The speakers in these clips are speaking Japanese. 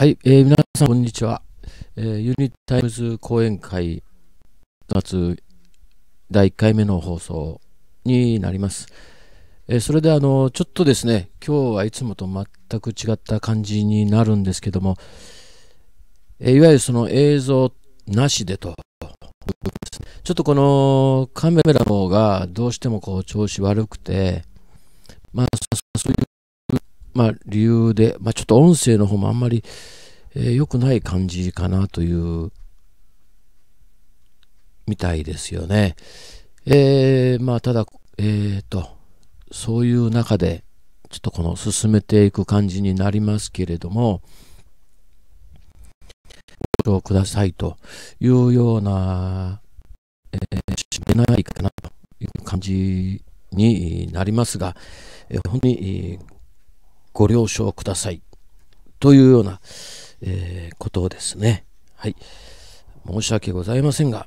はい、えー、皆さん、こんにちは。えー、ユニタイムズ講演会夏第1回目の放送になります。えー、それで、あの、ちょっとですね、今日はいつもと全く違った感じになるんですけども、えいわゆるその映像なしでと。ちょっとこのカメラの方がどうしてもこう調子悪くて、まあまあ、理由で、まあ、ちょっと音声の方もあんまり良、えー、くない感じかなというみたいですよね。えー、まあただ、えーと、そういう中でちょっとこの進めていく感じになりますけれどもご了承くださいというような、えー、してないかなという感じになりますが、えー、本当に、えーご了承くださいというような、えー、ことですね、はい、申し訳ございませんが、は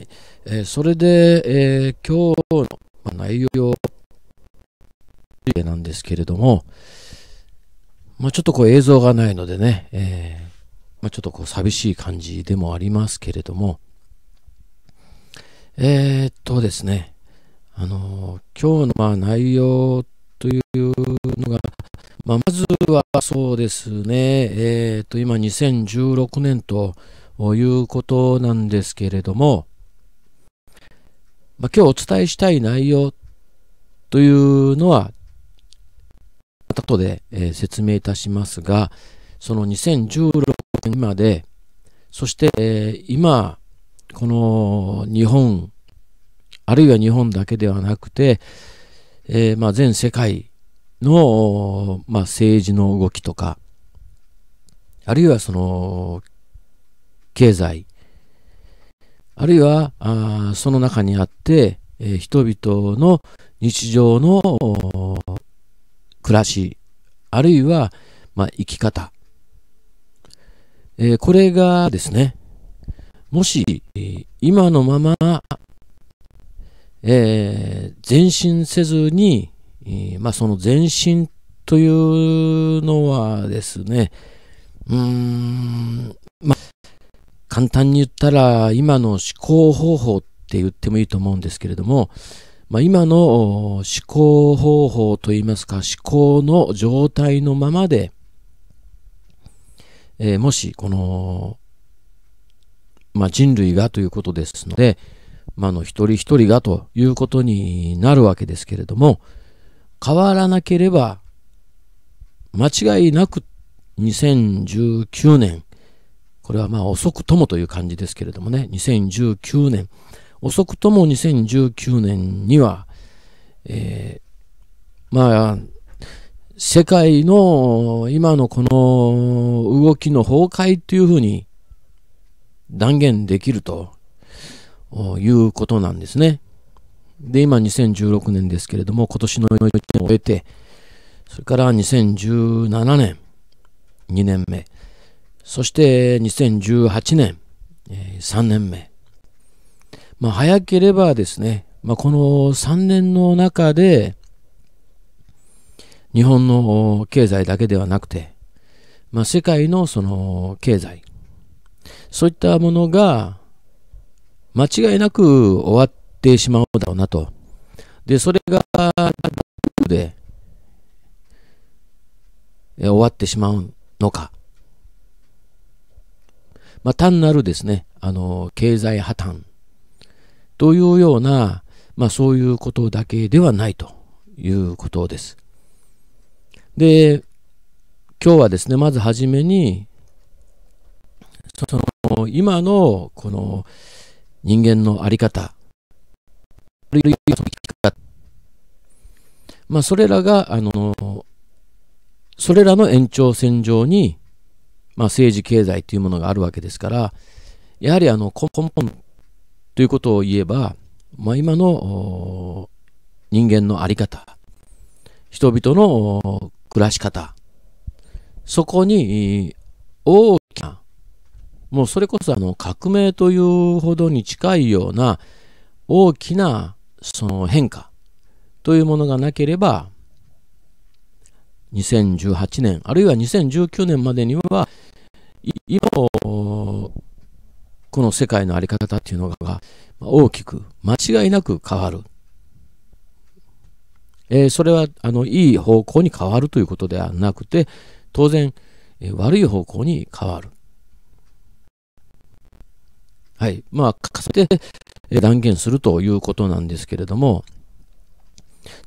いえー、それで、えー、今日の内容なんですけれども、まあ、ちょっとこう映像がないのでね、えー、まあ、ちょっとこう寂しい感じでもありますけれども、えー、っとですね、あのー、今日のまあ内容というのが、まあ、まずはそうですね、えっ、ー、と、今2016年ということなんですけれども、まあ、今日お伝えしたい内容というのは、後で、えー、説明いたしますが、その2016年まで、そして、えー、今、この日本、あるいは日本だけではなくて、えー、まあ、全世界の、まあ、政治の動きとか、あるいはその、経済、あるいは、あその中にあって、えー、人々の日常の暮らし、あるいは、まあ、生き方、えー、これがですね、もし、今のまま、えー、前進せずに、えまあ、その前進というのはですね、うん、まあ、簡単に言ったら、今の思考方法って言ってもいいと思うんですけれども、まあ、今の思考方法といいますか、思考の状態のままで、えー、もし、この、まあ、人類がということですので、まあ、の一人一人がということになるわけですけれども、変わらなければ間違いなく2019年これはまあ遅くともという感じですけれどもね2019年遅くとも2019年には、えー、まあ世界の今のこの動きの崩壊というふうに断言できるということなんですね。で、今2016年ですけれども、今年の1年を終えて、それから2017年、2年目、そして2018年、3年目。まあ、早ければですね、まあ、この3年の中で、日本の経済だけではなくて、まあ、世界のその経済、そういったものが間違いなく終わっってしまうだろうなと。で、それが、で、終わってしまうのか。まあ、単なるですね、あの、経済破綻というような、まあ、そういうことだけではないということです。で、今日はですね、まずはじめに、その、今の、この、人間のあり方、まあ、それらが、あの、それらの延長線上に、まあ、政治経済というものがあるわけですから、やはりあの根本ということを言えば、まあ、今の人間の在り方、人々の暮らし方、そこに大きな、もうそれこそあの革命というほどに近いような大きなその変化というものがなければ、2018年、あるいは2019年までには、今のこの世界の在り方っていうのが大きく、間違いなく変わる。えー、それはあのいい方向に変わるということではなくて、当然、えー、悪い方向に変わる。はい。まあ、かつて、断言するということなんですけれども、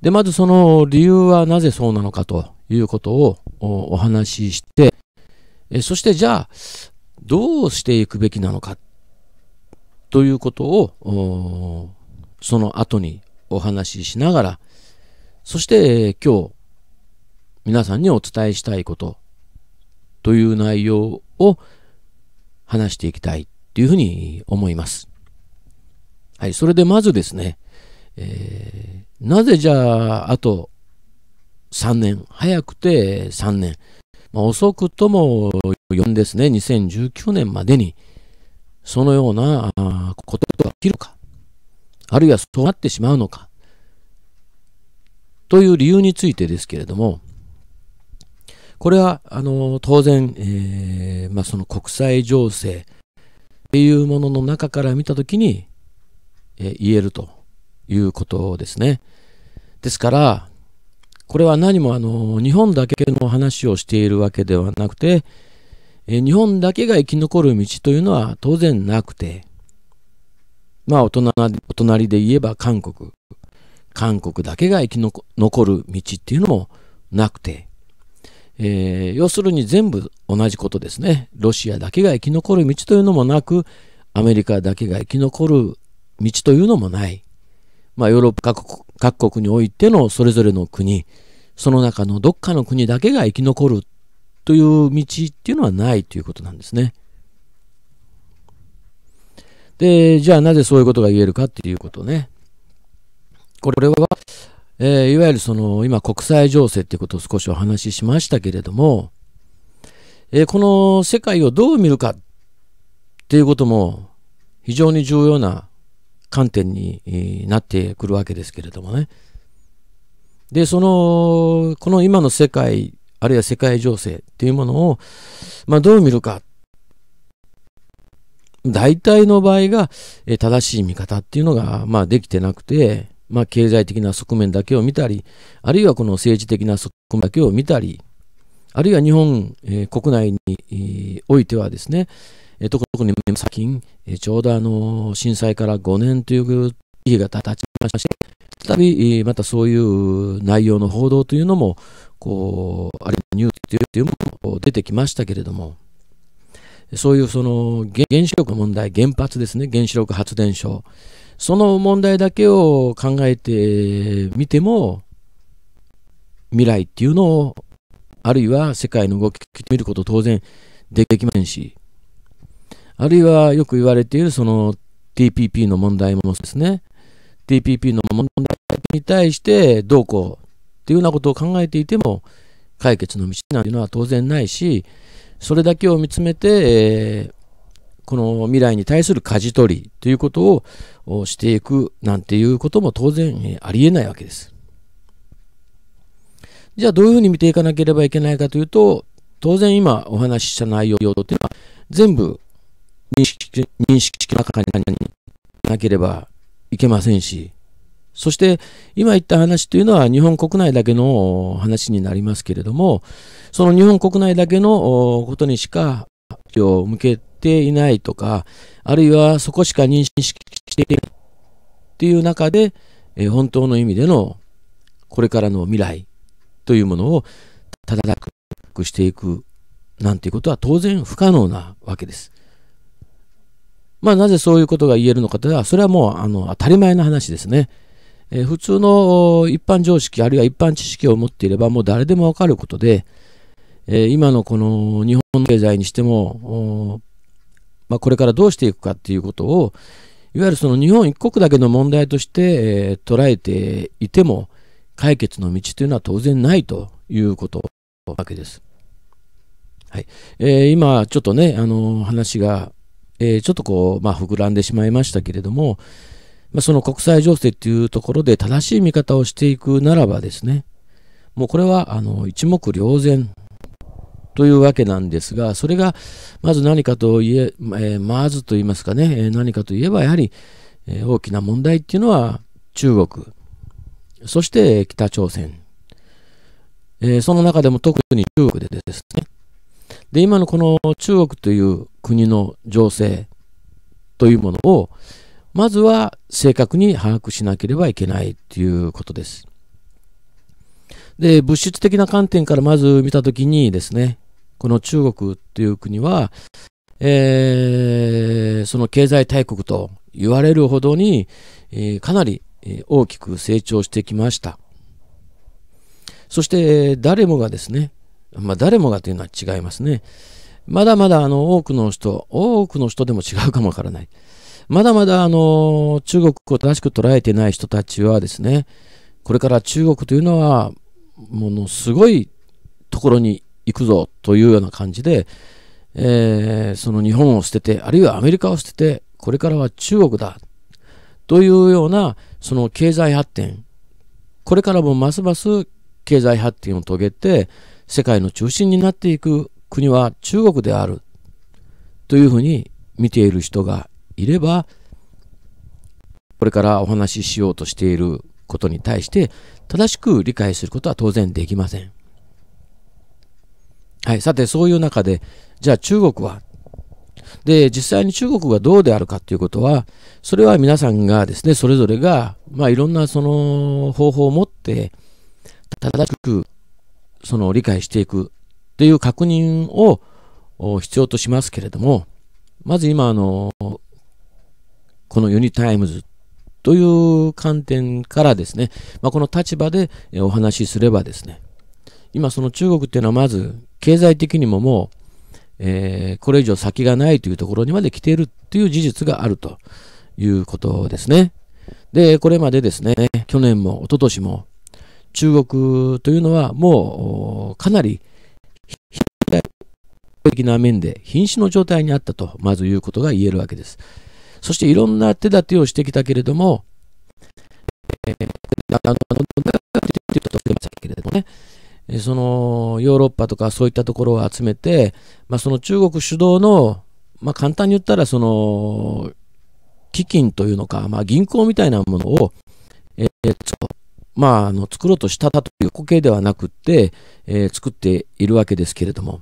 で、まずその理由はなぜそうなのかということをお話しして、そしてじゃあ、どうしていくべきなのかということを、その後にお話ししながら、そして今日皆さんにお伝えしたいことという内容を話していきたいというふうに思います。はい、それでまずですね、えー、なぜじゃあ、あと3年、早くて3年、まあ、遅くとも4年ですね、2019年までに、そのようなことが起きるか、あるいはそうなってしまうのか、という理由についてですけれども、これは、あの、当然、えー、まあ、その国際情勢っていうものの中から見たときに、言えるということですね。ですから、これは何もあの日本だけの話をしているわけではなくて、日本だけが生き残る道というのは当然なくて、まあお隣で言えば韓国、韓国だけが生き残る道っていうのもなくて、えー、要するに全部同じことですね。ロシアだけが生き残る道というのもなく、アメリカだけが生き残る道というのもない。まあ、ヨーロッパ各国各国においてのそれぞれの国、その中のどっかの国だけが生き残るという道っていうのはないということなんですね。で、じゃあなぜそういうことが言えるかっていうことね。これは、えー、いわゆるその今国際情勢っていうことを少しお話ししましたけれども、えー、この世界をどう見るかっていうことも非常に重要な観点になってくるわけですけれどもね。で、その、この今の世界、あるいは世界情勢っていうものを、まあ、どう見るか。大体の場合が正しい見方っていうのが、まあ、できてなくて、まあ、経済的な側面だけを見たり、あるいはこの政治的な側面だけを見たり、あるいは日本、えー、国内に、えー、おいてはですね、えー、特に最近、えー、ちょうどあの震災から5年という日が経ちまして、再び、またそういう内容の報道というのも、こう、あるいはニュースというものも出てきましたけれども、そういうその原子力の問題、原発ですね、原子力発電所、その問題だけを考えてみても、未来っていうのを、あるいは世界の動きを見ること当然できませんし、あるいはよく言われているその TPP の問題もですね、TPP の問題に対してどうこうっていうようなことを考えていても、解決の道なんていうのは当然ないし、それだけを見つめて、えー、この未来に対する舵取りということをしていくなんていうことも当然ありえないわけです。じゃあどういうふうに見ていかなければいけないかというと、当然今お話しした内容というのは全部認識、認識の中になければいけませんし、そして今言った話というのは日本国内だけの話になりますけれども、その日本国内だけのことにしかを向けていないとか、あるいはそこしか認識していないという中で、本当の意味でのこれからの未来というものを正しくしていくなんていうことは当然不可能なわけです。まあ、なぜそういうことが言えるのかというのは、それはもうあの当たり前の話ですね。えー、普通の一般常識、あるいは一般知識を持っていれば、もう誰でもわかることで、えー、今のこの日本の経済にしても、まあ、これからどうしていくかっていうことを、いわゆるその日本一国だけの問題として、えー、捉えていても、解決の道というのは当然ないということわけです。はいえー、今、ちょっとね、あの話がえー、ちょっとこう、まあ、膨らんでしまいましたけれども、まあ、その国際情勢っていうところで正しい見方をしていくならばですね、もうこれはあの一目瞭然というわけなんですが、それがまず何かといえ、えー、まずと言いますかね、え何かといえばやはり、えー、大きな問題っていうのは中国、そして北朝鮮、えー、その中でも特に中国でですね、で、今のこの中国という国の情勢というものを、まずは正確に把握しなければいけないということです。で、物質的な観点からまず見た時にですね、この中国という国は、えー、その経済大国と言われるほどに、えー、かなり大きく成長してきました。そして誰もがですね、まあ誰もがというのは違いますね。まだまだあの多くの人、多くの人でも違うかもわからない。まだまだあの中国を正しく捉えてない人たちはですね、これから中国というのはものすごいところに行くぞというような感じで、えー、その日本を捨てて、あるいはアメリカを捨てて、これからは中国だというようなその経済発展、これからもますます経済発展を遂げて、世界の中心になっていく国は中国であるというふうに見ている人がいればこれからお話ししようとしていることに対して正しく理解することは当然できません。はい、さてそういう中でじゃあ中国はで実際に中国がどうであるかということはそれは皆さんがですねそれぞれが、まあ、いろんなその方法を持って正しくその理解していくという確認を必要としますけれども、まず今、あの、このユニタイムズという観点からですね、まあ、この立場でお話しすればですね、今その中国っていうのはまず経済的にももう、えー、これ以上先がないというところにまで来ているっていう事実があるということですね。で、これまでですね、去年も一昨年も中国というのはもうかなり的な面で瀕死の状態にあったとまず言うことが言えるわけです。そしていろんな手立てをしてきたけれども、えあのけれどもね、そのヨーロッパとかそういったところを集めて、まあ、その中国主導の、まあ、簡単に言ったらその基金というのか、まあ、銀行みたいなものを、えー、まあ、あの作ろうとしたという固形ではなくって、えー、作っているわけですけれども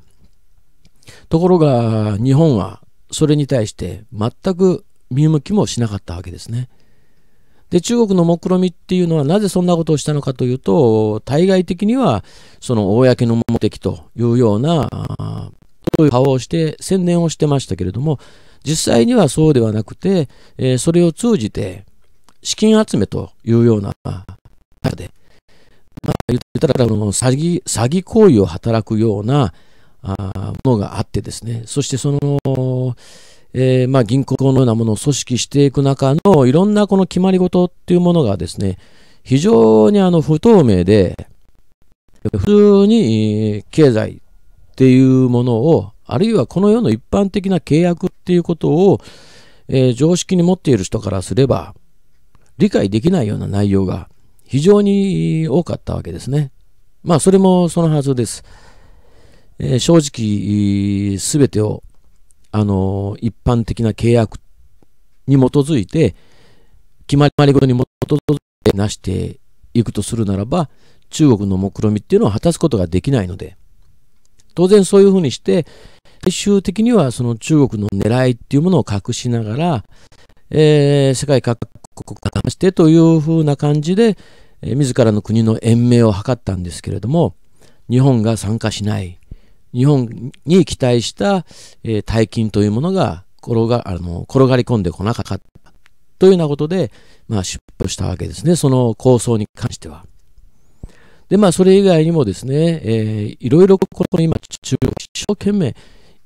ところが日本はそれに対して全く見向きもしなかったわけですね。で中国の目論みっていうのはなぜそんなことをしたのかというと対外的にはその公の目的というようなそういう顔をして宣伝をしてましたけれども実際にはそうではなくて、えー、それを通じて資金集めというような中で、まあ、言ったら、あの詐欺、詐欺行為を働くようなあものがあってですね、そしてその、えー、まあ、銀行のようなものを組織していく中のいろんなこの決まり事っていうものがですね、非常にあの不透明で、普通に経済っていうものを、あるいはこの世の一般的な契約っていうことを、えー、常識に持っている人からすれば、理解できないような内容が非常に多かったわけですね。まあ、それもそのはずです。えー、正直、すべてを、あのー、一般的な契約に基づいて、決まり事に基づいてなしていくとするならば、中国の目論みっていうのを果たすことができないので、当然そういうふうにして、最終的にはその中国の狙いっていうものを隠しながら、えー、世界各国を騙してというふうな感じで、え自らの国の延命を図ったんですけれども、日本が参加しない、日本に期待した、え大金というものが転があの転がり込んでこなかった。というようなことで、まあ、出発したわけですね、その構想に関しては。で、まあ、それ以外にもですね、えー、いろいろこの今、中国一生懸命、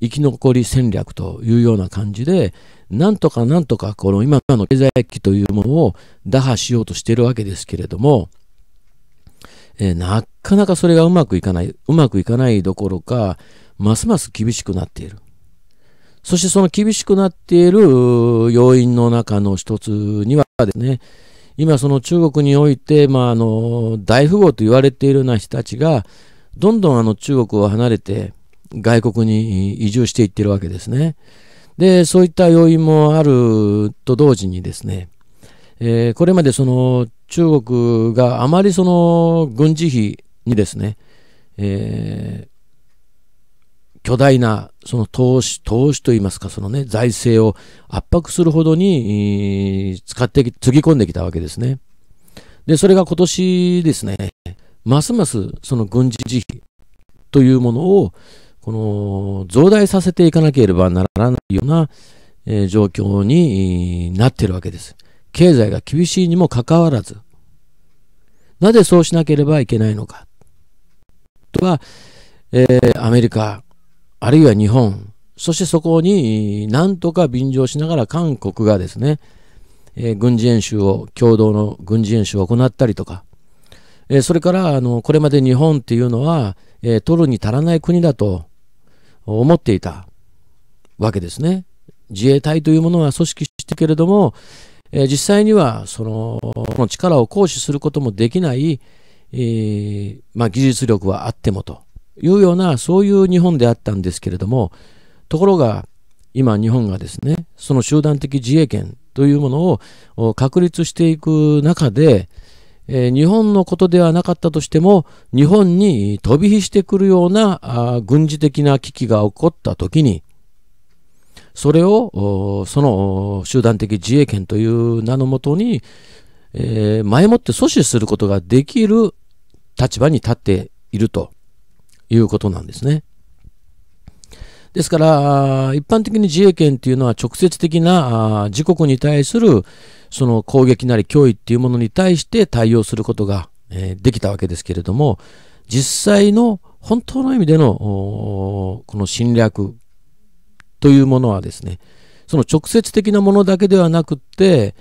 生き残り戦略というような感じで、なんとかなんとかこの今の経済危機というものを打破しようとしているわけですけれども、えー、なかなかそれがうまくいかない、うまくいかないどころか、ますます厳しくなっている。そしてその厳しくなっている要因の中の一つにはですね、今その中国において、まあ、あの、大富豪と言われているような人たちが、どんどんあの中国を離れて、外国に移住していってるわけですね。で、そういった要因もあると同時にですね、えー、これまでその中国があまりその軍事費にですね、えー、巨大なその投資、投資といいますか、そのね、財政を圧迫するほどに使ってき、つぎ込んできたわけですね。で、それが今年ですね、ますますその軍事費というものを、この増大させていかなければならないような、え状況になっているわけです。経済が厳しいにもかかわらず、なぜそうしなければいけないのか。とは、えー、アメリカ、あるいは日本、そしてそこになんとか便乗しながら韓国がですね、えー、軍事演習を、共同の軍事演習を行ったりとか、えー、それから、あの、これまで日本っていうのは、え取るに足らない国だと思っていたわけですね。自衛隊というものは組織してけれども、えー、実際にはその力を行使することもできない、えー、まあ、技術力はあってもというようなそういう日本であったんですけれどもところが今日本がですねその集団的自衛権というものを確立していく中で、え日本のことではなかったとしても日本に飛び火してくるような軍事的な危機が起こった時にそれをその集団的自衛権という名のもとに、え前もって阻止することができる立場に立っているということなんですね。ですから、一般的に自衛権というのは直接的な自国に対するその攻撃なり脅威っていうものに対して対応することができたわけですけれども、実際の本当の意味でのこの侵略というものはですね、その直接的なものだけではなくって、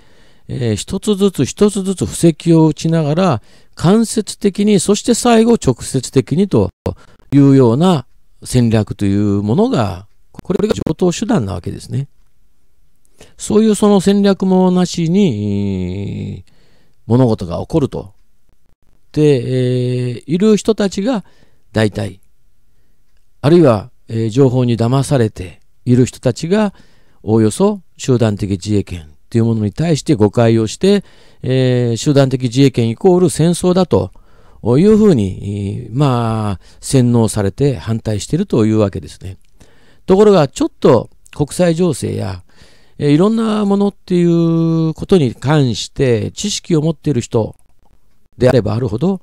えー、一つずつ一つずつ布石を打ちながら間接的にそして最後直接的にというような戦略というものが、これが上等手段なわけですね。そういうその戦略もなしに、物事が起こると。で、えー、いる人たちが大体、あるいは、えー、情報に騙されている人たちが、おおよそ集団的自衛権というものに対して誤解をして、えー、集団的自衛権イコール戦争だというふうに、まあ、洗脳されて反対しているというわけですね。ところが、ちょっと国際情勢や、いろんなものっていうことに関して知識を持っている人であればあるほど、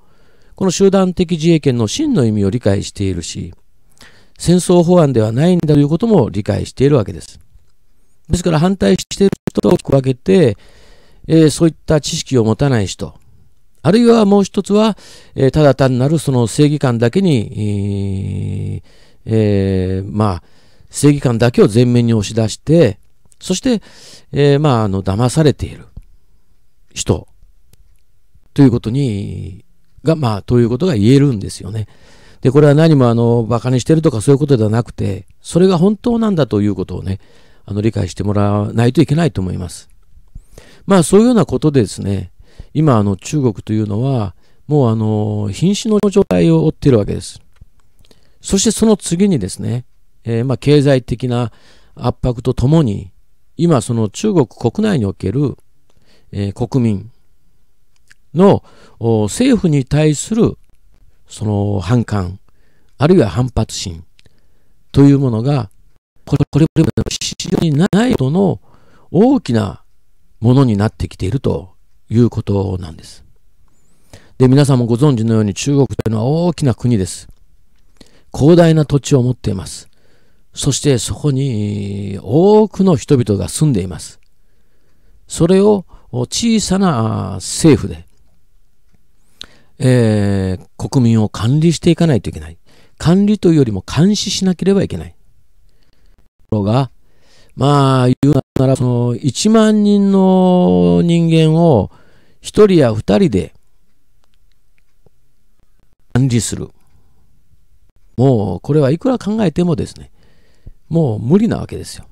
この集団的自衛権の真の意味を理解しているし、戦争法案ではないんだということも理解しているわけです。ですから反対している人と大きく分けて、えー、そういった知識を持たない人、あるいはもう一つは、えただ単なるその正義感だけに、えー、まあ、正義感だけを前面に押し出して、そして、えー、まあ、あの、騙されている人、ということに、が、まあ、ということが言えるんですよね。で、これは何もあの、馬鹿にしてるとかそういうことではなくて、それが本当なんだということをね、あの、理解してもらわないといけないと思います。まあ、そういうようなことでですね、今あの中国というのはもうあの瀕死の状態を負っているわけです。そしてその次にですね、えー、まあ経済的な圧迫とともに今その中国国内における、えー、国民の政府に対するその反感あるいは反発心というものがこれこれこれ市場にないとの大きなものになってきているということなんです。で、皆さんもご存知のように中国というのは大きな国です。広大な土地を持っています。そしてそこに多くの人々が住んでいます。それを小さな政府で、えー、国民を管理していかないといけない。管理というよりも監視しなければいけない。ところが、まあ、言うなら、その、1万人の人間を、1人や2人で、管理する。もう、これはいくら考えてもですね、もう無理なわけですよ。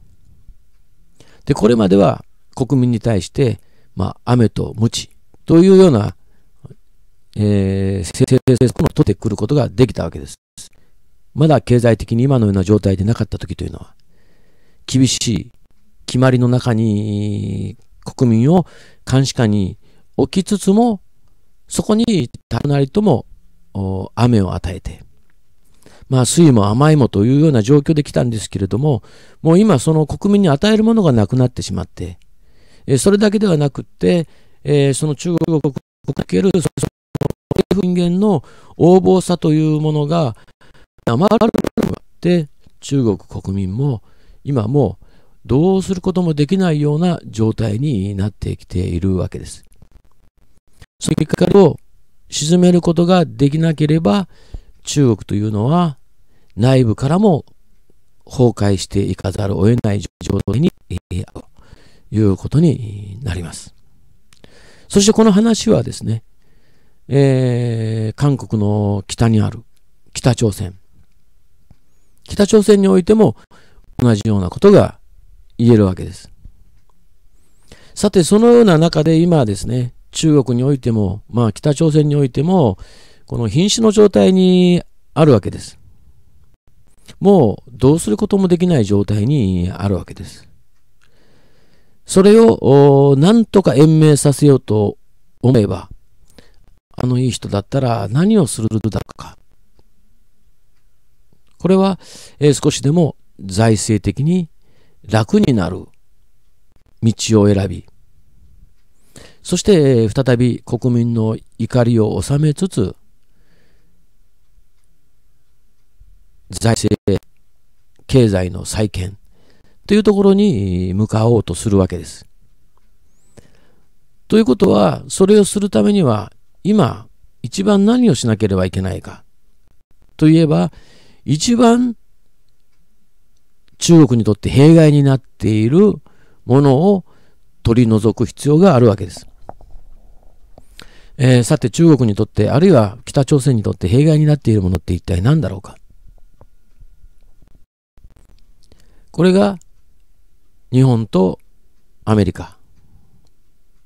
で、これまでは、国民に対して、まあ、雨と無知というような、えー、政策を取ってくることができたわけです。まだ経済的に今のような状態でなかった時というのは。厳しい決まりの中に国民を監視下に置きつつも、そこにたなりとも雨を与えて、まあ、水も甘いもというような状況で来たんですけれども、もう今、その国民に与えるものがなくなってしまって、えそれだけではなくって、えその中国国における人間の横暴さというものが、生まれて、中国国民も今もどうすることもできないような状態になってきているわけです。その結果を沈めることができなければ中国というのは内部からも崩壊していかざるを得ない状態にあるということになります。そしてこの話はですね、えー、韓国の北にある北朝鮮。北朝鮮においても同じようなことが言えるわけです。さて、そのような中で今ですね、中国においても、まあ北朝鮮においても、この瀕死の状態にあるわけです。もうどうすることもできない状態にあるわけです。それをなんとか延命させようと思えば、あのいい人だったら何をするだろうか。これは、えー、少しでも財政的に楽になる道を選び、そして再び国民の怒りを収めつつ、財政、経済の再建というところに向かおうとするわけです。ということは、それをするためには、今、一番何をしなければいけないか。といえば、一番中国にとって弊害になっているものを取り除く必要があるわけです。えー、さて中国にとってあるいは北朝鮮にとって弊害になっているものって一体何だろうかこれが日本とアメリカ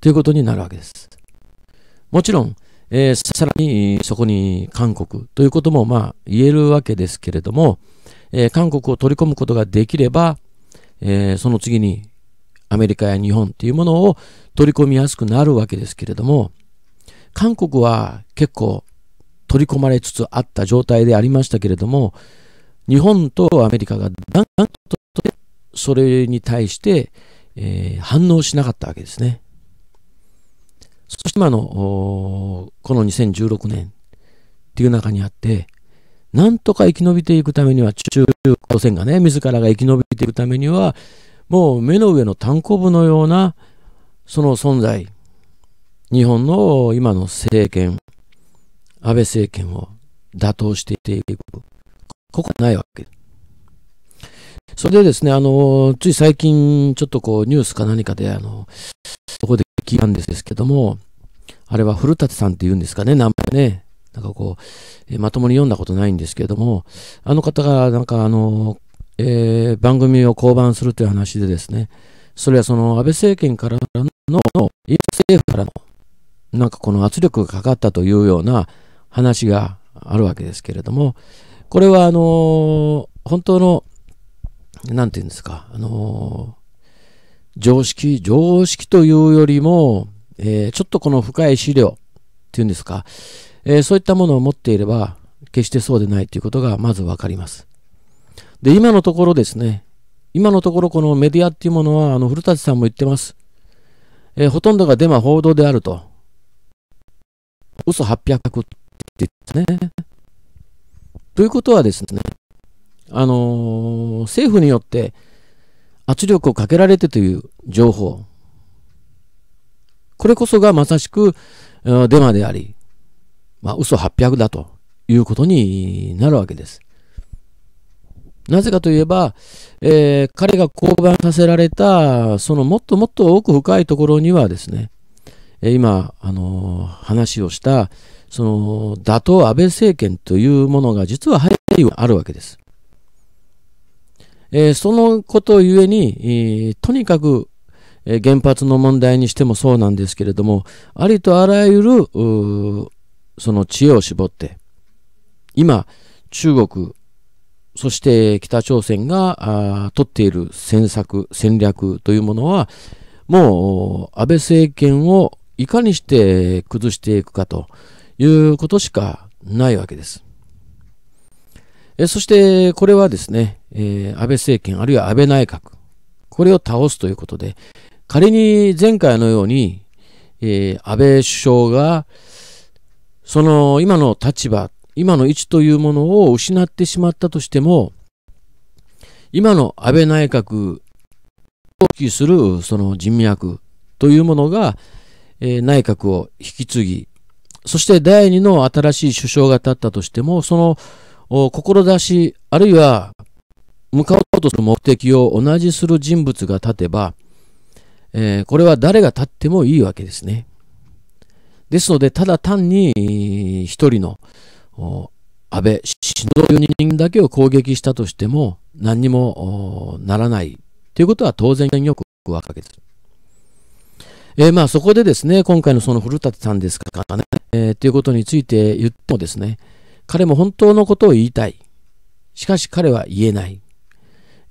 ということになるわけです。もちろん、えー、さらにそこに韓国ということもまあ言えるわけですけれども、えー、韓国を取り込むことができれば、えー、その次にアメリカや日本っていうものを取り込みやすくなるわけですけれども、韓国は結構取り込まれつつあった状態でありましたけれども、日本とアメリカがだんだんとそれに対して、えー、反応しなかったわけですね。そして今のこの2016年っていう中にあって、なんとか生き延びていくためには、中朝鮮がね、自らが生き延びていくためには、もう目の上の単行部のような、その存在、日本の今の政権、安倍政権を打倒していく。ここはないわけ。それでですね、あの、つい最近、ちょっとこう、ニュースか何かで、あの、そこで聞いたんですけども、あれは古舘さんって言うんですかね、名前ね。なんかこう、えまともに読んだことないんですけれども、あの方がなんかあの、えー、番組を降板するという話でですね、それはその安倍政権からの、政府からの、なんかこの圧力がかかったというような話があるわけですけれども、これはあの本当の、なんていうんですか、あの常識、常識というよりも、えー、ちょっとこの深い資料っていうんですか、えー、そういったものを持っていれば決してそうでないということがまず分かります。で今のところですね今のところこのメディアっていうものはあの古舘さんも言ってます、えー、ほとんどがデマ報道であると嘘800って言ってねということはですねあのー、政府によって圧力をかけられてという情報これこそがまさしくデマでありまあ、嘘800だということになるわけです。なぜかといえば、えー、彼が降板させられた、そのもっともっと奥深いところにはですね、え今、あのー、話をした、その、打倒安倍政権というものが実は背景はあるわけです。えー、そのことゆえに、えー、とにかく、え原発の問題にしてもそうなんですけれども、ありとあらゆる、その知恵を絞って、今、中国、そして北朝鮮が取っている戦策、戦略というものは、もう安倍政権をいかにして崩していくかということしかないわけです。えそして、これはですね、えー、安倍政権あるいは安倍内閣、これを倒すということで、仮に前回のように、えー、安倍首相が、その今の立場、今の位置というものを失ってしまったとしても、今の安倍内閣を指するその人脈というものが、えー、内閣を引き継ぎ、そして第二の新しい首相が立ったとしても、その志、あるいは向かおうとする目的を同じする人物が立てば、えー、これは誰が立ってもいいわけですね。ですので、ただ単に一人の安倍、の4人だけを攻撃したとしても何にもならないということは当然よくわかるわす。えー、まあそこでですね、今回のその古舘さんですからね、えー、ということについて言ってもですね、彼も本当のことを言いたい。しかし彼は言えない。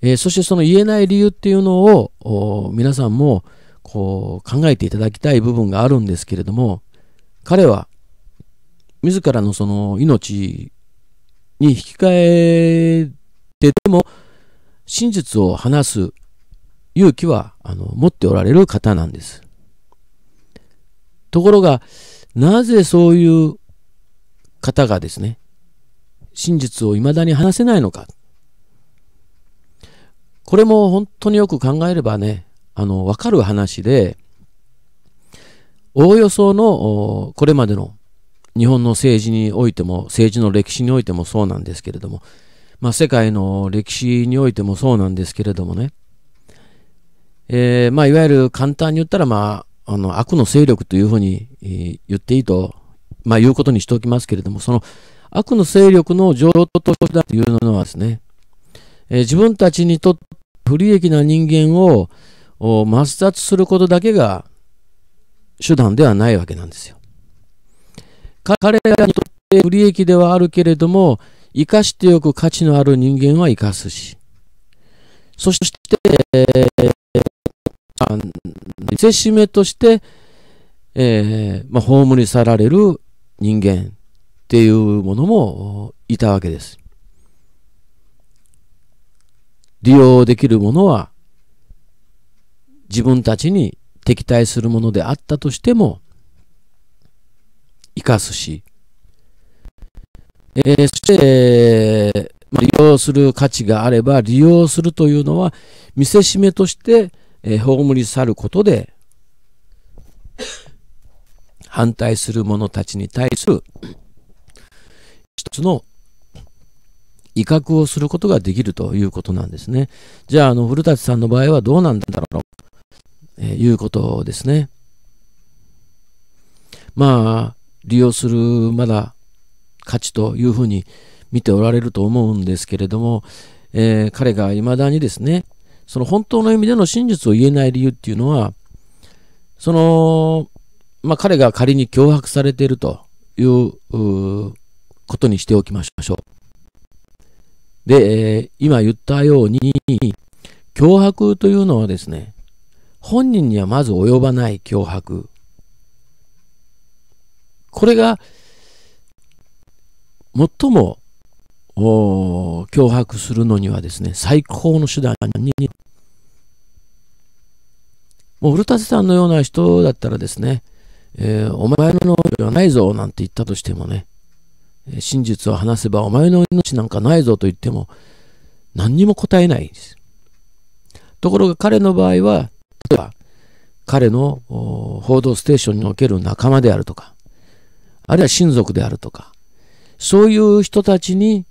えー、そしてその言えない理由っていうのを皆さんもこう考えていただきたい部分があるんですけれども、彼は自らのその命に引き換えてでも真実を話す勇気はあの持っておられる方なんです。ところがなぜそういう方がですね真実を未だに話せないのかこれも本当によく考えればねあの分かる話でおおよそのこれまでの日本の政治においても政治の歴史においてもそうなんですけれども、まあ、世界の歴史においてもそうなんですけれどもね、えー、まあ、いわゆる簡単に言ったら、まあ、あの悪の勢力というふうに、言っていいと、まあ、いうことにしておきますけれどもその悪の勢力の上等と手段というのはですね、えー、自分たちにとって不利益な人間を抹殺することだけが手段ではないわけなんですよ。彼らにとって不利益ではあるけれども、生かしておく価値のある人間は生かすし、そして、え見せしめとして、えー、まあ、葬り去られる人間っていうものもいたわけです。利用できるものは自分たちに敵対するものであったとしても生かすし、えー、そして、まあ、利用する価値があれば利用するというのは見せしめとして、えー、葬り去ることで反対する者たちに対する一つの威嚇をすることができるということなんですね。じゃあ、あの古舘さんの場合はどうなんだろうえいうことですね。まあ、利用するまだ価値というふうに見ておられると思うんですけれども、えー、彼が未だにですね、その本当の意味での真実を言えない理由っていうのは、その、まあ、彼が仮に脅迫されているということにしておきましょう。で、えー、今言ったように、脅迫というのはですね、本人にはまず及ばない脅迫。これが、最も脅迫するのにはですね、最高の手段に、もう古舘さんのような人だったらですね、えー、お前の能力はないぞなんて言ったとしてもね、真実を話せばお前の命なんかないぞと言っても、何にも答えないんです。ところが彼の場合は、例えば、彼の報道ステーションにおける仲間であるとか、あるいは親族であるとか、そういう人たちに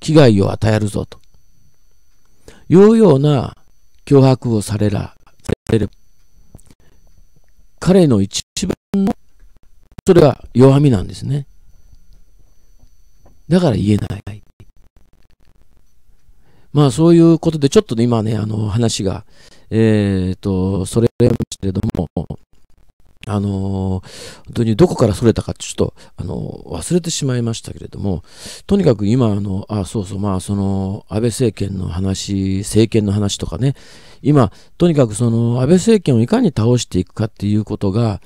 危害を与えるぞというような脅迫をされら、されれば、彼の一番の、それが弱みなんですね。だから言えない。まあそういうことで、ちょっとね、今ね、あの話が、えっ、ー、と、それましけれども、あのー、本当にどこからそれたかちょっと、あのー、忘れてしまいましたけれども、とにかく今、あの、あ、そうそう、まあ、その、安倍政権の話、政権の話とかね、今、とにかくその、安倍政権をいかに倒していくかっていうことが、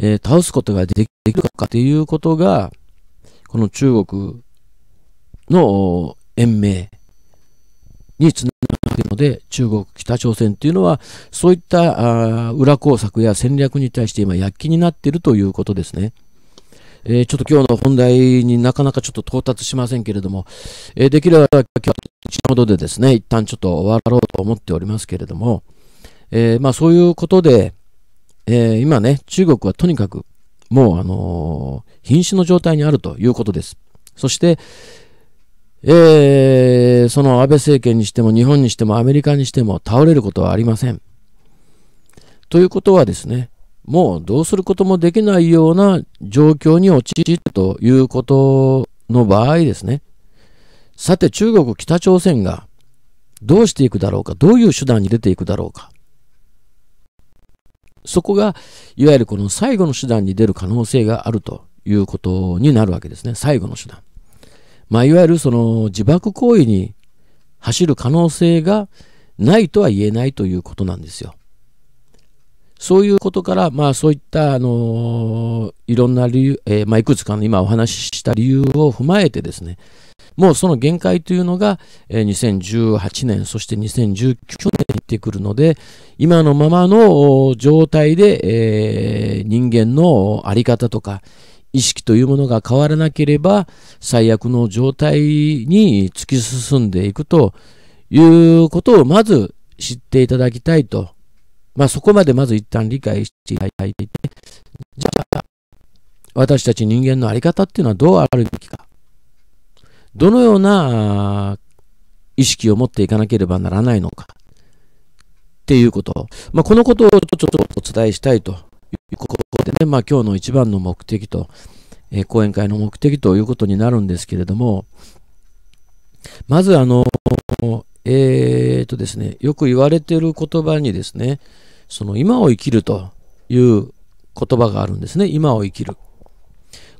えー、倒すことができるかっていうことが、この中国の延命につなていので、中国、北朝鮮っていうのは、そういった裏工作や戦略に対して今、躍起になっているということですね。えー、ちょっと今日の本題になかなかちょっと到達しませんけれども、えー、できれば今日一ほでですね、一旦ちょっと終わろうと思っておりますけれども、えー、まあそういうことで、えー、今ね、中国はとにかくもうあの瀕死の状態にあるということです。そして、えー、その安倍政権にしても日本にしてもアメリカにしても倒れることはありません。ということはですね、もうどうすることもできないような状況に陥るということの場合ですね。さて中国、北朝鮮がどうしていくだろうか、どういう手段に出ていくだろうか。そこが、いわゆるこの最後の手段に出る可能性があるということになるわけですね。最後の手段。まあ、いわゆるその自爆行為に走る可能性がないとは言えないということなんですよ。そういうことから、まあそういった、あのいろんな理由、えー、まあいくつかの今お話しした理由を踏まえてですね、もうその限界というのが、えー、2018年、そして2019年にってくるので、今のままの状態で、えー、人間の在り方とか、意識というものが変わらなければ最悪の状態に突き進んでいくということをまず知っていただきたいと。まあ、そこまでまず一旦理解していただいて、じゃあ、私たち人間のあり方っていうのはどうあるべきか。どのような意識を持っていかなければならないのか。っていうこと。まあ、このことをちょっとお伝えしたいということしまあ、今日の一番の目的と、えー、講演会の目的ということになるんですけれども、まずあの、えー、とですね、よく言われている言葉にですね、その今を生きるという言葉があるんですね。今を生きる。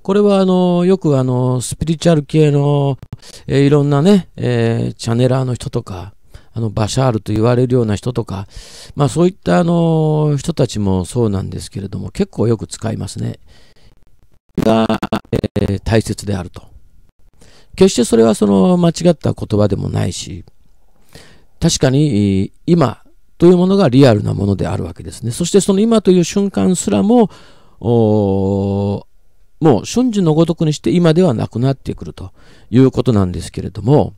これはあの、よくあの、スピリチュアル系の、えー、いろんなね、えー、チャネラーの人とか、あのバシャールと言われるような人とか、まあ、そういったあの人たちもそうなんですけれども結構よく使いますね。が、えー、大切であると。決してそれはその間違った言葉でもないし確かに今というものがリアルなものであるわけですね。そしてその今という瞬間すらももう瞬時のごとくにして今ではなくなってくるということなんですけれども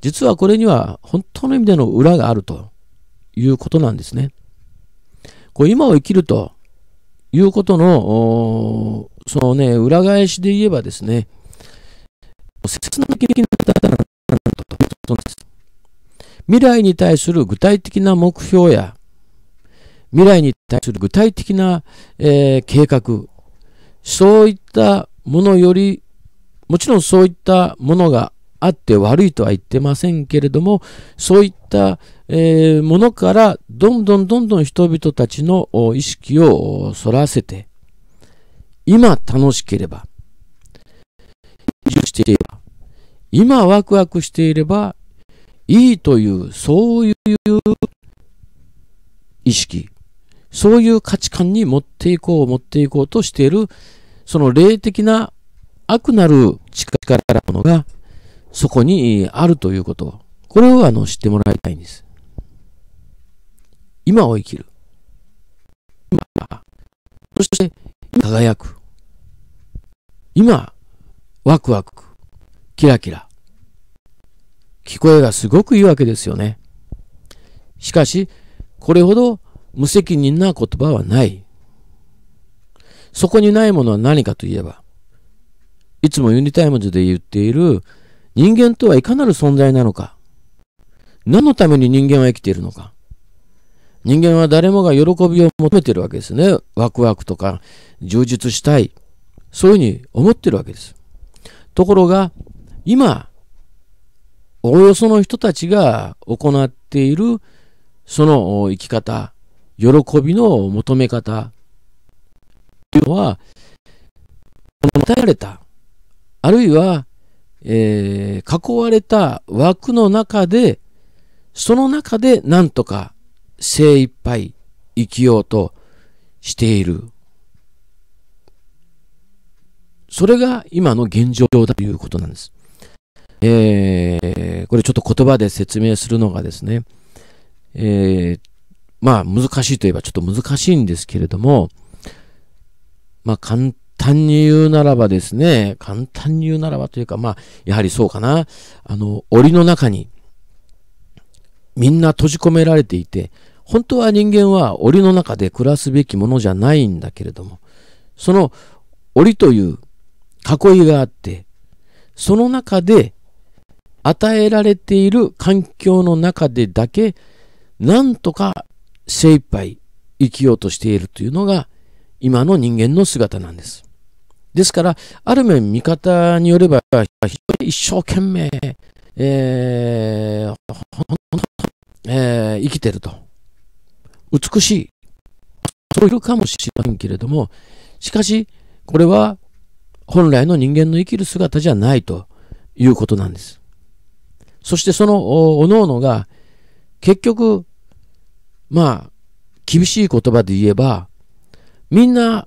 実はこれには本当の意味での裏があるということなんですね。こう今を生きるということの、そのね、裏返しで言えばですね、切な経験だったらと未来に対する具体的な目標や、未来に対する具体的な、えー、計画、そういったものより、もちろんそういったものがあって悪いとは言ってませんけれども、そういった、えものから、どんどんどんどん人々たちの意識をそらせて、今楽しければ、移住していれば、今ワクワクしていれば、いいという、そういう意識、そういう価値観に持っていこう、持っていこうとしている、その霊的な悪なる力のが、そこにあるということ。これをあの知ってもらいたいんです。今を生きる。今、そして輝く。今、ワクワク、キラキラ。聞こえがすごくいいわけですよね。しかし、これほど無責任な言葉はない。そこにないものは何かといえば、いつもユニタイムズで言っている人間とはいかなる存在なのか何のために人間は生きているのか人間は誰もが喜びを求めているわけですね。ワクワクとか充実したい。そういうふうに思ってるわけです。ところが、今、おおよその人たちが行っているその生き方、喜びの求め方というのは、与えられた、あるいはえー、囲われた枠の中で、その中でなんとか精一杯生きようとしている。それが今の現状だということなんです。えー、これちょっと言葉で説明するのがですね、えー、まあ難しいといえばちょっと難しいんですけれども、まあ簡単に言うならばですね、簡単に言うならばというか、まあ、やはりそうかな。あの、檻の中に、みんな閉じ込められていて、本当は人間は檻の中で暮らすべきものじゃないんだけれども、その檻という囲いがあって、その中で与えられている環境の中でだけ、なんとか精一杯生きようとしているというのが、今の人間の姿なんです。ですから、ある面、見方によれば、非常に一生懸命、えー、本当に、えー、生きてると。美しい。そういるかもしれませんけれども、しかし、これは本来の人間の生きる姿じゃないということなんです。そしてそのおのおのが、結局、まあ、厳しい言葉で言えば、みんな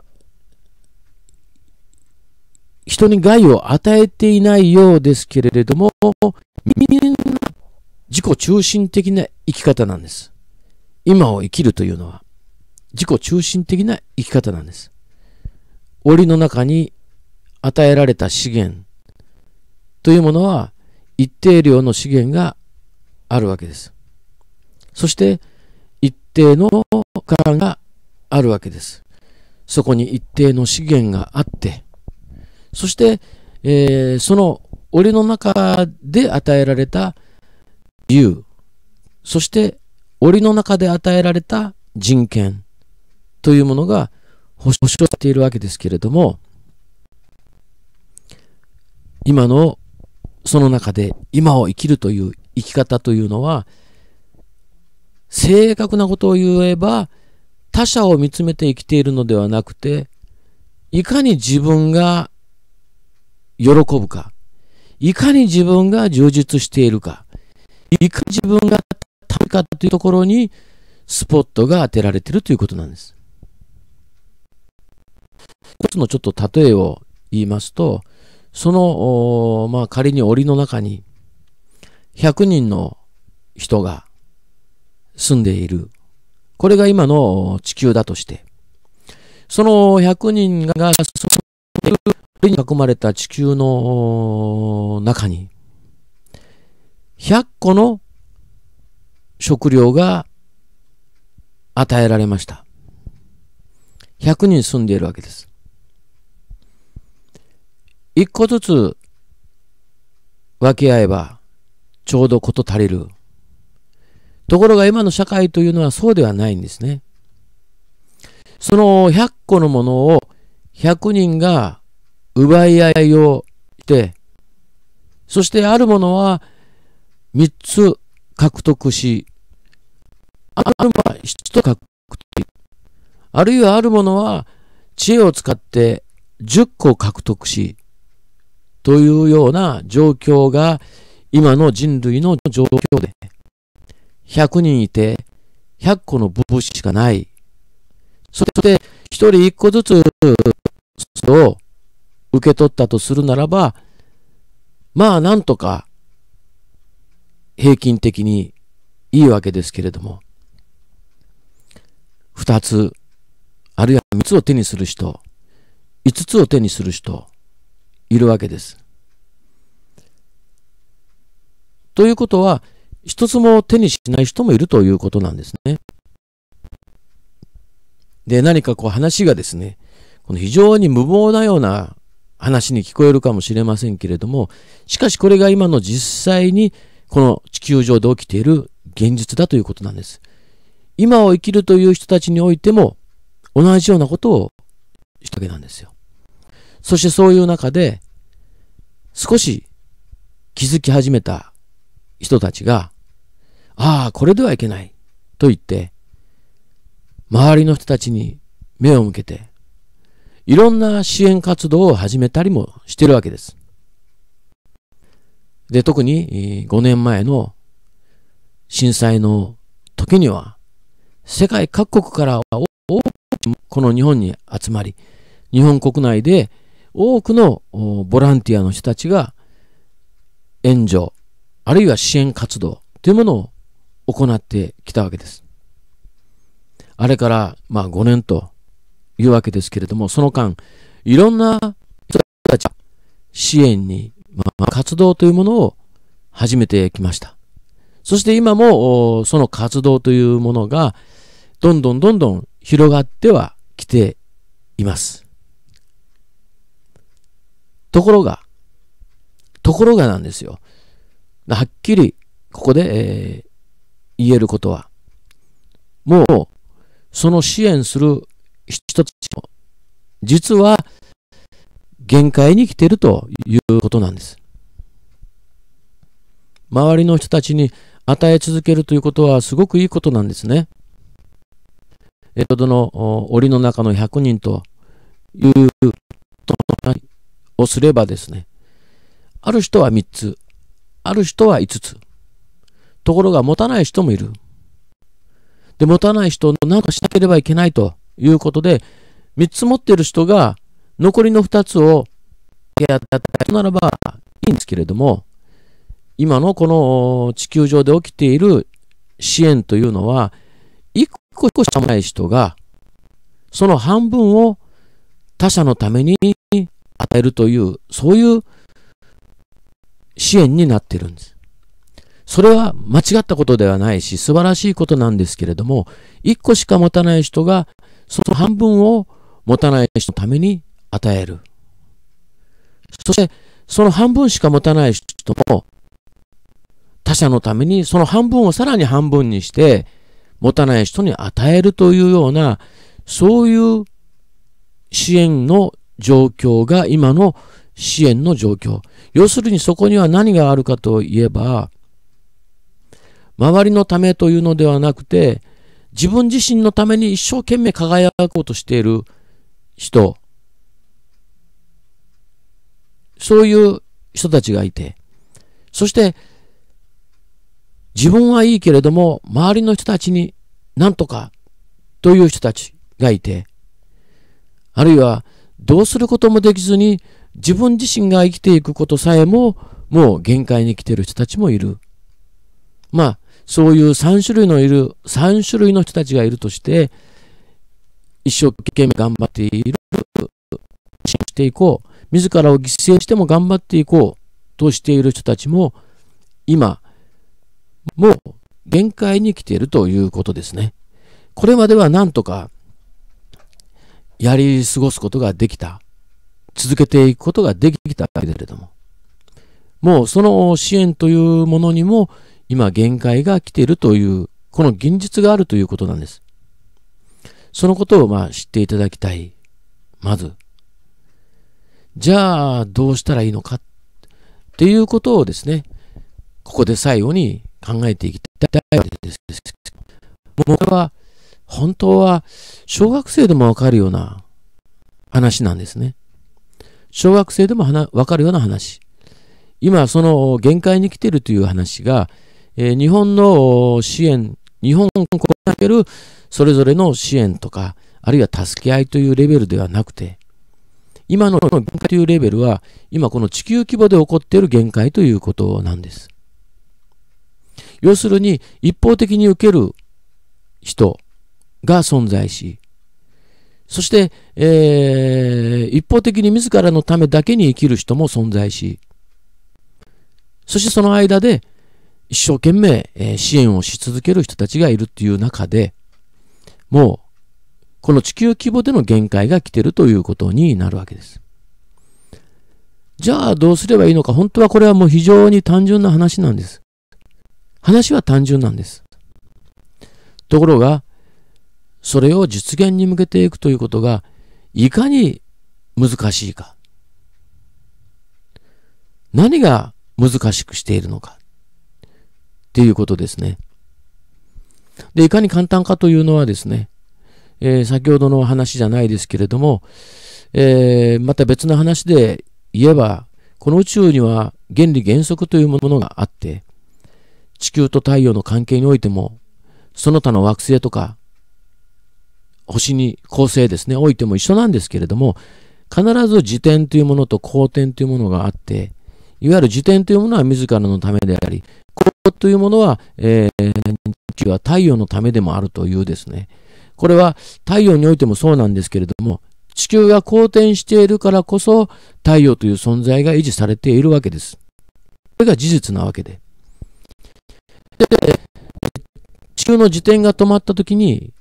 人に害を与えていないようですけれども、みんな自己中心的な生き方なんです。今を生きるというのは、自己中心的な生き方なんです。檻の中に与えられた資源というものは、一定量の資源があるわけです。そして、一定の価値があるわけです。そこに一定の資源があって、そして、えー、その檻の中で与えられた自由、そして檻の中で与えられた人権というものが保障されているわけですけれども、今のその中で今を生きるという生き方というのは、正確なことを言えば、他者を見つめて生きているのではなくて、いかに自分が喜ぶか、いかに自分が充実しているか、いかに自分が高いかというところにスポットが当てられているということなんです。一つのちょっと例えを言いますと、その、まあ、仮に檻の中に100人の人が住んでいる。これが今の地球だとして、その100人が囲まれた地球の中に、100個の食料が与えられました。100人住んでいるわけです。1個ずつ分け合えばちょうど事足りる。ところが今の社会というのはそうではないんですね。その100個のものを100人が奪い合いをして、そしてあるものは3つ獲得し、あるものは1つ獲得し、あるいはあるものは知恵を使って10個獲得し、というような状況が今の人類の状況で、100人いて100個の物資しかない。そして1人1個ずつを受け取ったとするならば、まあなんとか平均的にいいわけですけれども、二つ、あるいは三つを手にする人、五つを手にする人、いるわけです。ということは、一つも手にしない人もいるということなんですね。で、何かこう話がですね、この非常に無謀なような話に聞こえるかもしれませんけれども、しかしこれが今の実際にこの地球上で起きている現実だということなんです。今を生きるという人たちにおいても同じようなことをしたわけなんですよ。そしてそういう中で少し気づき始めた人たちが、ああ、これではいけないと言って、周りの人たちに目を向けて、いろんな支援活動を始めたりもしてるわけです。で、特に5年前の震災の時には、世界各国から多くこの日本に集まり、日本国内で多くのボランティアの人たちが援助、あるいは支援活動というものを行ってきたわけです。あれから、まあ5年というわけですけれども、その間、いろんな人たちが支援に、まあ、活動というものを始めてきました。そして今もその活動というものがどんどんどんどん広がってはきています。ところが、ところがなんですよ。はっきりここで、えー、言えることは、もうその支援するたちも、実は限界に来ているということなんです。周りの人たちに与え続けるということはすごくいいことなんですね。江戸の檻の中の100人というとをすればですね、ある人は3つ、ある人は5つ。ところが持たない人もいる。で、持たない人を何かしなければいけないということで、3つ持っている人が残りの2つを手当たったならばいいんですけれども、今のこの地球上で起きている支援というのは、一個一個しかない人が、その半分を他者のために与えるという、そういう支援になっているんです。それは間違ったことではないし、素晴らしいことなんですけれども、一個しか持たない人がその半分を持たない人のために与える。そして、その半分しか持たない人も、他者のためにその半分をさらに半分にして、持たない人に与えるというような、そういう支援の状況が今の支援の状況。要するにそこには何があるかといえば、周りのためというのではなくて、自分自身のために一生懸命輝こうとしている人、そういう人たちがいて、そして自分はいいけれども周りの人たちになんとかという人たちがいて、あるいはどうすることもできずに自分自身が生きていくことさえももう限界に来ている人たちもいる。まあそういう3種類のいる、3種類の人たちがいるとして、一生懸命頑張っている、していこう、自らを犠牲しても頑張っていこうとしている人たちも、今、もう限界に来ているということですね。これまではなんとか、やり過ごすことができた。続けていくことができたけれども。もうその支援というものにも今限界が来ているという、この現実があるということなんです。そのことをまあ知っていただきたい。まず。じゃあ、どうしたらいいのかっていうことをですね、ここで最後に考えていきたいわけです。もうこれは、本当は、小学生でもわかるような話なんですね。小学生でもわかるような話。今、その限界に来てるという話が、え日本の支援、日本国におけるそれぞれの支援とか、あるいは助け合いというレベルではなくて、今の文化というレベルは、今この地球規模で起こっている限界ということなんです。要するに、一方的に受ける人が存在し、そして、えー、一方的に自らのためだけに生きる人も存在し、そしてその間で一生懸命、え支援をし続ける人たちがいるっていう中で、もう、この地球規模での限界が来てるということになるわけです。じゃあどうすればいいのか、本当はこれはもう非常に単純な話なんです。話は単純なんです。ところが、それを実現に向けていくということが、いかに難しいか。何が難しくしているのか。っていうことですね。で、いかに簡単かというのはですね、えー、先ほどの話じゃないですけれども、えー、また別の話で言えば、この宇宙には原理原則というものがあって、地球と太陽の関係においても、その他の惑星とか、星に構成ですね、おいても一緒なんですけれども、必ず自転というものと公転というものがあって、いわゆる自転というものは自らのためであり、光というものは、えー、地は太陽のためでもあるというですね。これは太陽においてもそうなんですけれども、地球が公転しているからこそ太陽という存在が維持されているわけです。これが事実なわけで。で、地球の自転が止まった時に、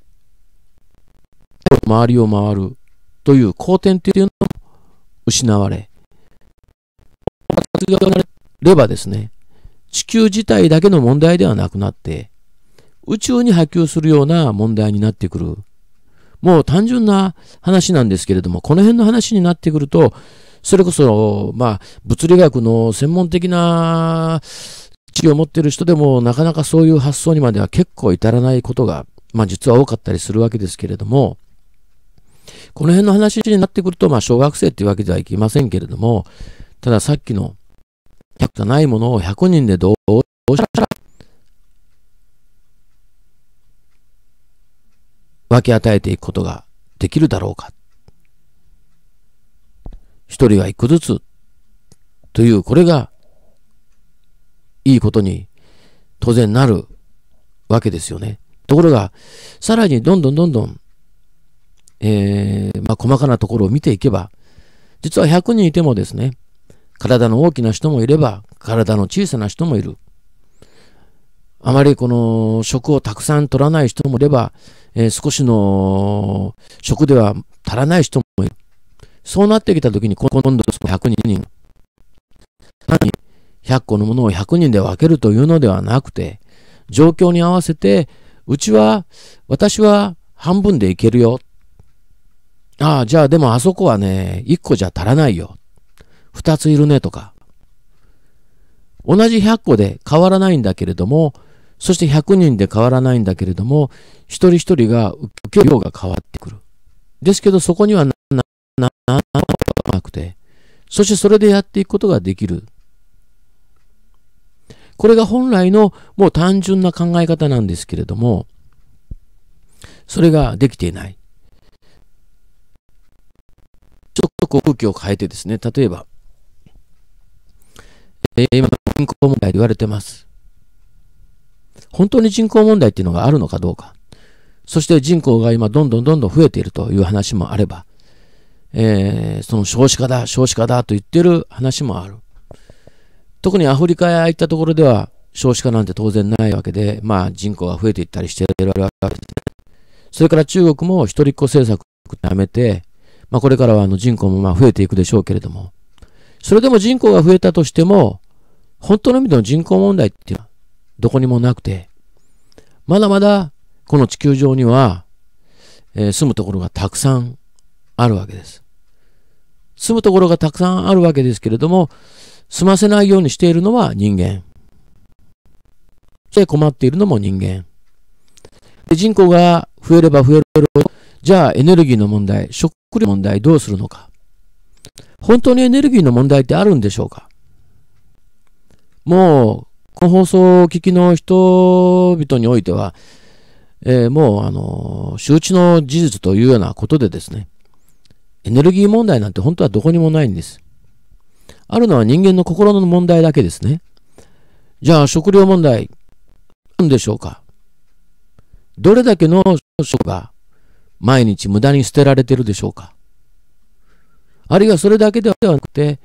周りを回るという公転というのも失われ、がれればですね、地球自体だけの問題ではなくなって、宇宙に波及するような問題になってくる。もう単純な話なんですけれども、この辺の話になってくると、それこそ、まあ、物理学の専門的な知を持っている人でも、なかなかそういう発想にまでは結構至らないことが、まあ実は多かったりするわけですけれども、この辺の話になってくると、まあ小学生っていうわけではいきませんけれども、たださっきの100じゃないものを100人でどうしたら分け与えていくことができるだろうか。一人は一個ずつという、これがいいことに当然なるわけですよね。ところが、さらにどんどんどんどん、えー、まあ、細かなところを見ていけば、実は100人いてもですね、体の大きな人もいれば、体の小さな人もいる。あまりこの食をたくさん取らない人もいれば、えー、少しの食では足らない人もいる。そうなってきたときに、今度その100人、単に100個のものを100人で分けるというのではなくて、状況に合わせて、うちは、私は半分でいけるよ。ああ、じゃあでもあそこはね、1個じゃ足らないよ。二ついるねとか、同じ100個で変わらないんだけれども、そして100人で変わらないんだけれども、一人一人が受け量が変わってくる。ですけど、そこにはな、な、な、な、なくて、そしてそれでやっていくことができる。これが本来のもう単純な考え方なんですけれども、それができていない。ちょっとこう空気を変えてですね、例えば、え今、人口問題で言われてます。本当に人口問題っていうのがあるのかどうか。そして人口が今どんどんどんどん増えているという話もあれば、えー、その少子化だ、少子化だと言ってる話もある。特にアフリカやああいったところでは少子化なんて当然ないわけで、まあ人口が増えていったりしているわけです。それから中国も一人っ子政策をやめて、まあこれからはあの人口もまあ増えていくでしょうけれども、それでも人口が増えたとしても、本当の意味での人口問題っていうのはどこにもなくて、まだまだこの地球上には、えー、住むところがたくさんあるわけです。住むところがたくさんあるわけですけれども、住ませないようにしているのは人間。そして困っているのも人間。で人口が増えれば増えるほど、じゃあエネルギーの問題、食料の問題どうするのか。本当にエネルギーの問題ってあるんでしょうかもう、この放送を聞きの人々においては、えー、もう、あの、周知の事実というようなことでですね、エネルギー問題なんて本当はどこにもないんです。あるのは人間の心の問題だけですね。じゃあ、食料問題、何でしょうかどれだけの食が毎日無駄に捨てられてるでしょうかあるいはそれだけではなくて、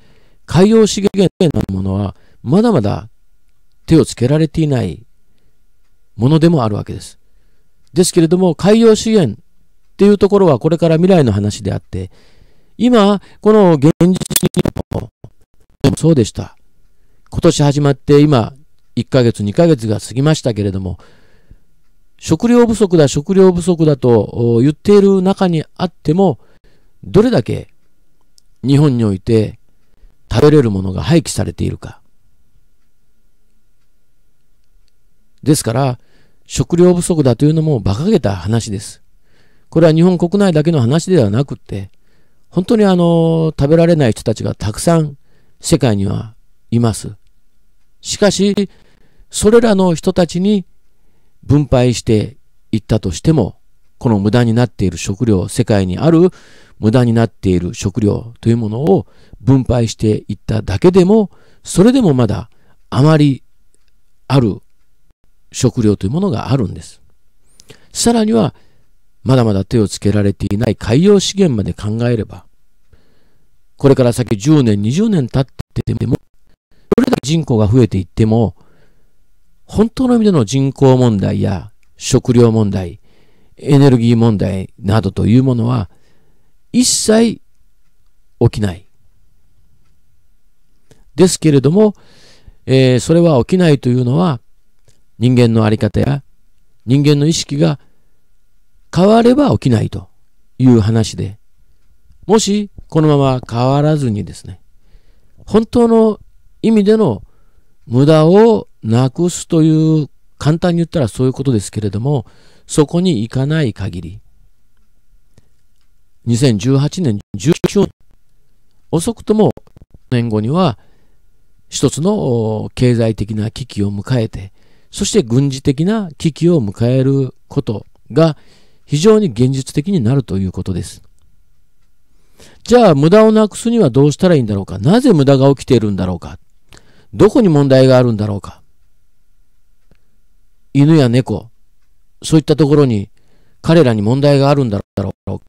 海洋資源のものはまだまだ手をつけられていないものでもあるわけです。ですけれども、海洋資源っていうところはこれから未来の話であって、今、この現実にもそうでした。今年始まって今、1ヶ月、2ヶ月が過ぎましたけれども、食料不足だ、食料不足だと言っている中にあっても、どれだけ日本において食べれるものが廃棄されているか。ですから、食料不足だというのも馬鹿げた話です。これは日本国内だけの話ではなくって、本当にあの、食べられない人たちがたくさん世界にはいます。しかし、それらの人たちに分配していったとしても、この無駄になっている食料、世界にある無駄になっている食料というものを分配していっただけでも、それでもまだあまりある食料というものがあるんです。さらには、まだまだ手をつけられていない海洋資源まで考えれば、これから先10年、20年経ってても、どれだけ人口が増えていっても、本当の意味での人口問題や食料問題、エネルギー問題などというものは一切起きない。ですけれども、えー、それは起きないというのは、人間の在り方や人間の意識が変われば起きないという話で、もしこのまま変わらずにですね、本当の意味での無駄をなくすという簡単に言ったらそういうことですけれども、そこに行かない限り、2018年19年、遅くとも年後には一つの経済的な危機を迎えて、そして軍事的な危機を迎えることが非常に現実的になるということです。じゃあ無駄をなくすにはどうしたらいいんだろうかなぜ無駄が起きているんだろうかどこに問題があるんだろうか犬や猫、そういったところに彼らに問題があるんだろう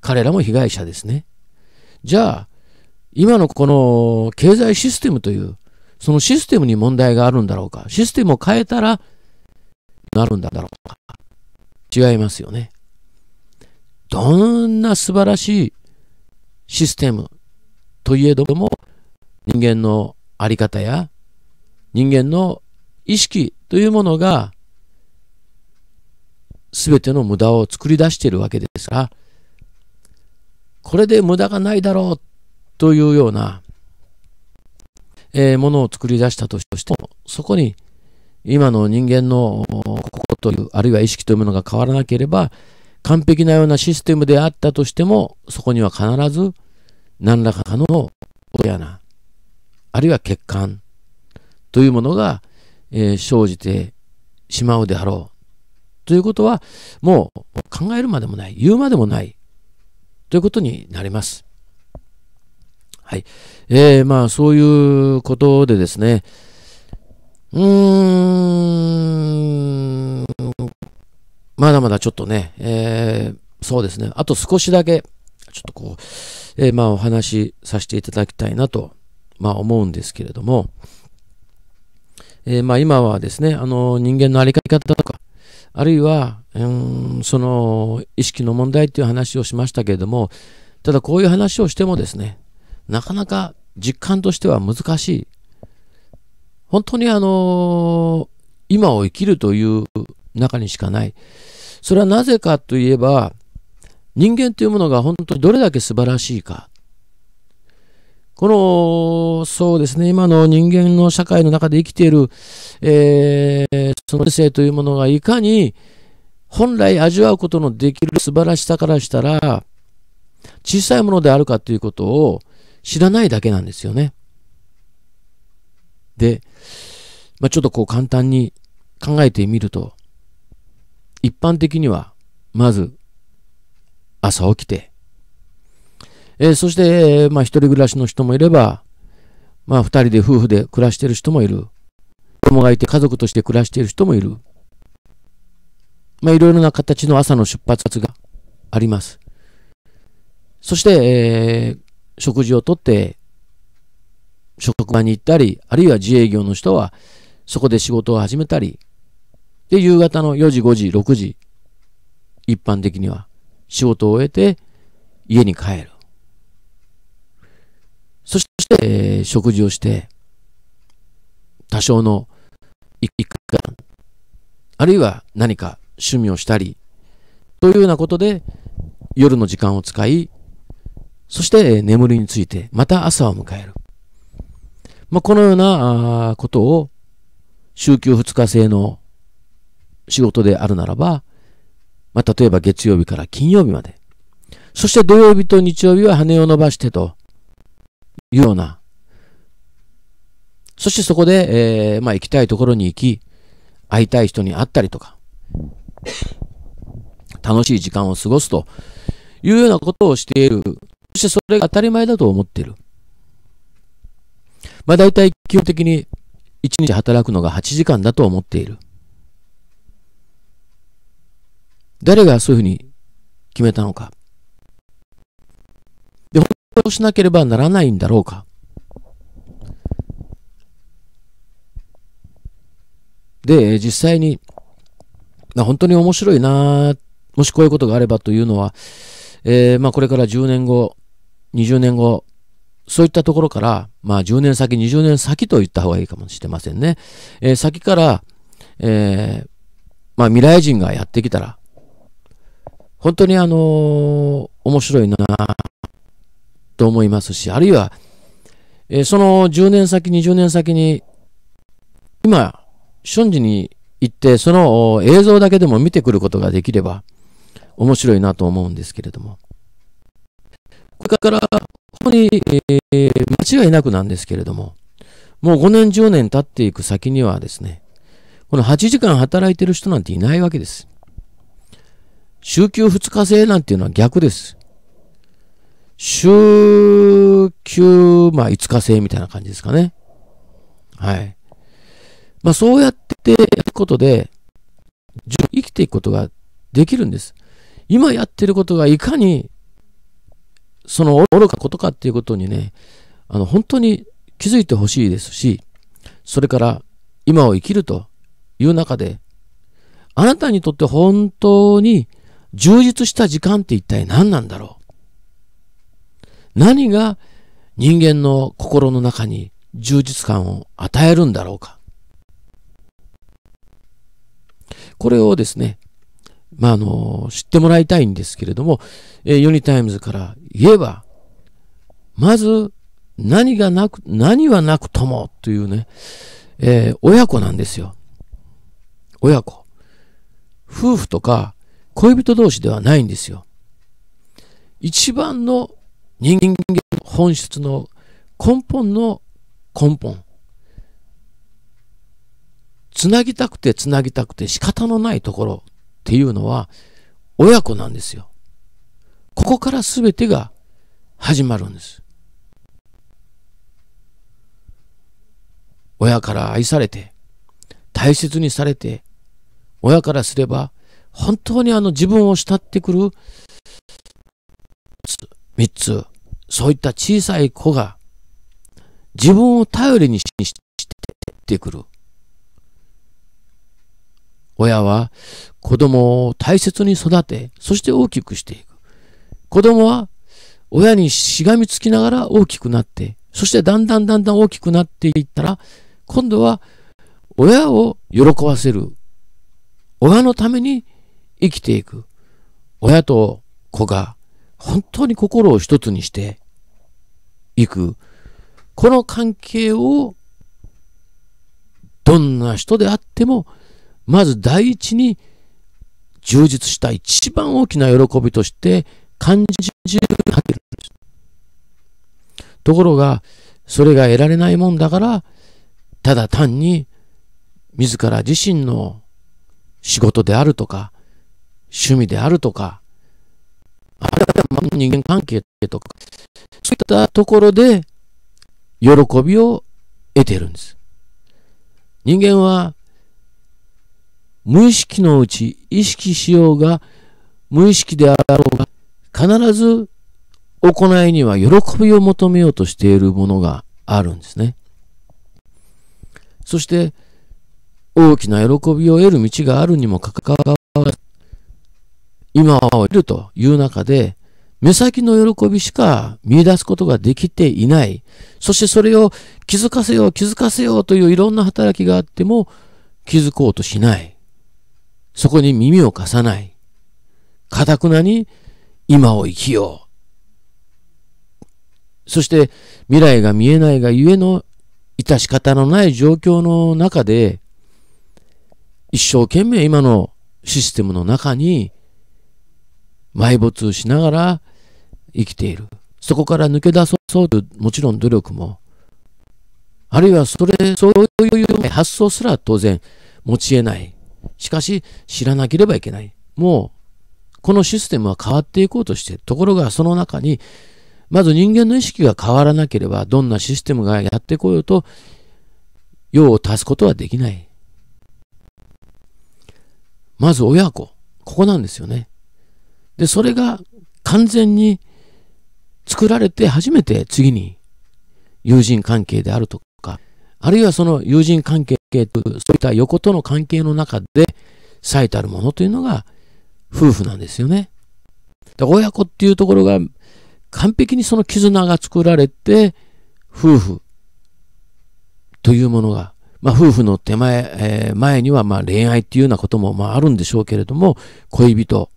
彼らも被害者ですね。じゃあ、今のこの経済システムというそのシステムに問題があるんだろうか、システムを変えたらなるんだろうか。違いますよね。どんな素晴らしいシステムといえども、人間の在り方や人間の意識というものが全ての無駄を作り出しているわけですが、これで無駄がないだろうというようなえー、ものを作り出したとしても、そこに今の人間の心という、あるいは意識というものが変わらなければ、完璧なようなシステムであったとしても、そこには必ず何らかの親な、あるいは欠陥というものが、えー、生じてしまうであろう。ということは、もう考えるまでもない、言うまでもない、ということになります。はい。えー、まあ、そういうことでですね、うーん、まだまだちょっとね、えー、そうですね、あと少しだけ、ちょっとこう、えー、まあ、お話しさせていただきたいなと、まあ、思うんですけれども、えー、まあ、今はですね、あの、人間のあり方とか、あるいは、うん、その、意識の問題っていう話をしましたけれども、ただこういう話をしてもですね、なかなか実感としては難しい。本当にあの今を生きるという中にしかない。それはなぜかといえば、人間というものが本当にどれだけ素晴らしいか。この、そうですね、今の人間の社会の中で生きている、えー、その人生というものがいかに、本来味わうことのできる素晴らしさからしたら、小さいものであるかということを、知らないだけなんですよね。で、まあ、ちょっとこう簡単に考えてみると、一般的には、まず、朝起きて、えー、そして、まあ、一人暮らしの人もいれば、まあ、二人で夫婦で暮らしている人もいる。子供がいて家族として暮らしている人もいる。まあ、いろいろな形の朝の出発があります。そして、えー、食事をとって職場に行ったり、あるいは自営業の人はそこで仕事を始めたり、で、夕方の4時、5時、6時、一般的には仕事を終えて家に帰る。そして、えー、食事をして、多少の一間、あるいは何か趣味をしたり、というようなことで夜の時間を使い、そして眠りについて、また朝を迎える。まあ、このようなことを、週休2日制の仕事であるならば、まあ、例えば月曜日から金曜日まで。そして土曜日と日曜日は羽を伸ばしてというような。そしてそこで、えー、まあ、行きたいところに行き、会いたい人に会ったりとか、楽しい時間を過ごすというようなことをしているそしてそれが当たり前だと思っている。まあ大体基本的に1日働くのが8時間だと思っている。誰がそういうふうに決めたのか。で、本当しなければならないんだろうか。で、実際に、まあ、本当に面白いなもしこういうことがあればというのは、えー、まあこれから10年後、20年後、そういったところから、まあ10年先、20年先と言った方がいいかもしれませんね。えー、先から、えー、まあ未来人がやってきたら、本当にあのー、面白いなと思いますし、あるいは、えー、その10年先、20年先に、今、瞬時に行って、その映像だけでも見てくることができれば、面白いなと思うんですけれども。これからここに、えー、間違いなくなんですけれども、もう5年10年経っていく先にはですね、この8時間働いてる人なんていないわけです。週休2日制なんていうのは逆です。週休、まあ5日制みたいな感じですかね。はい。まあそうやってやることで、生きていくことができるんです。今やってることがいかにその愚かことかっていうことにね、あの、本当に気づいてほしいですし、それから今を生きるという中で、あなたにとって本当に充実した時間って一体何なんだろう何が人間の心の中に充実感を与えるんだろうかこれをですね、まあ、あの、知ってもらいたいんですけれども、えー、ユニタイムズから言えば、まず、何がなく、何はなくともというね、えー、親子なんですよ。親子。夫婦とか恋人同士ではないんですよ。一番の人間本質の根本の根本。つなぎたくてつなぎたくて仕方のないところっていうのは親子なんですよ。ここから全てが始まるんです。親から愛されて、大切にされて、親からすれば、本当にあの自分を慕ってくる、三つ、そういった小さい子が、自分を頼りにしてくる。親は子供を大切に育て、そして大きくしていく。子供は親にしがみつきながら大きくなって、そしてだんだんだんだん大きくなっていったら、今度は親を喜ばせる。親のために生きていく。親と子が本当に心を一つにしていく。この関係をどんな人であってもまず第一に充実した一番大きな喜びとして感じるるんです。ところが、それが得られないもんだから、ただ単に自ら自身の仕事であるとか、趣味であるとか、あるいは人間関係とか、そういったところで喜びを得ているんです。人間は無意識のうち意識しようが無意識であろうが必ず行いには喜びを求めようとしているものがあるんですね。そして大きな喜びを得る道があるにもかかわらず今をきるという中で目先の喜びしか見出すことができていない。そしてそれを気づかせよう気づかせようといういろんな働きがあっても気づこうとしない。そこに耳を貸さない。かたくなに今を生きよう。そして未来が見えないがゆえの致し方のない状況の中で、一生懸命今のシステムの中に埋没しながら生きている。そこから抜け出そうというもちろん努力も、あるいはそれ、そういう発想すら当然持ち得ない。しかし、知らなければいけない。もう、このシステムは変わっていこうとしてところが、その中に、まず人間の意識が変わらなければ、どんなシステムがやってこようと、用を足すことはできない。まず親子。ここなんですよね。で、それが完全に作られて初めて次に友人関係であるとか、あるいはその友人関係係そういった横との関係の中で最たるものというのが夫婦なんですよね。親子っていうところが完璧にその絆が作られて、夫婦というものが、まあ、夫婦の手前、えー、前にはま恋愛っていうようなこともまああるんでしょうけれども、恋人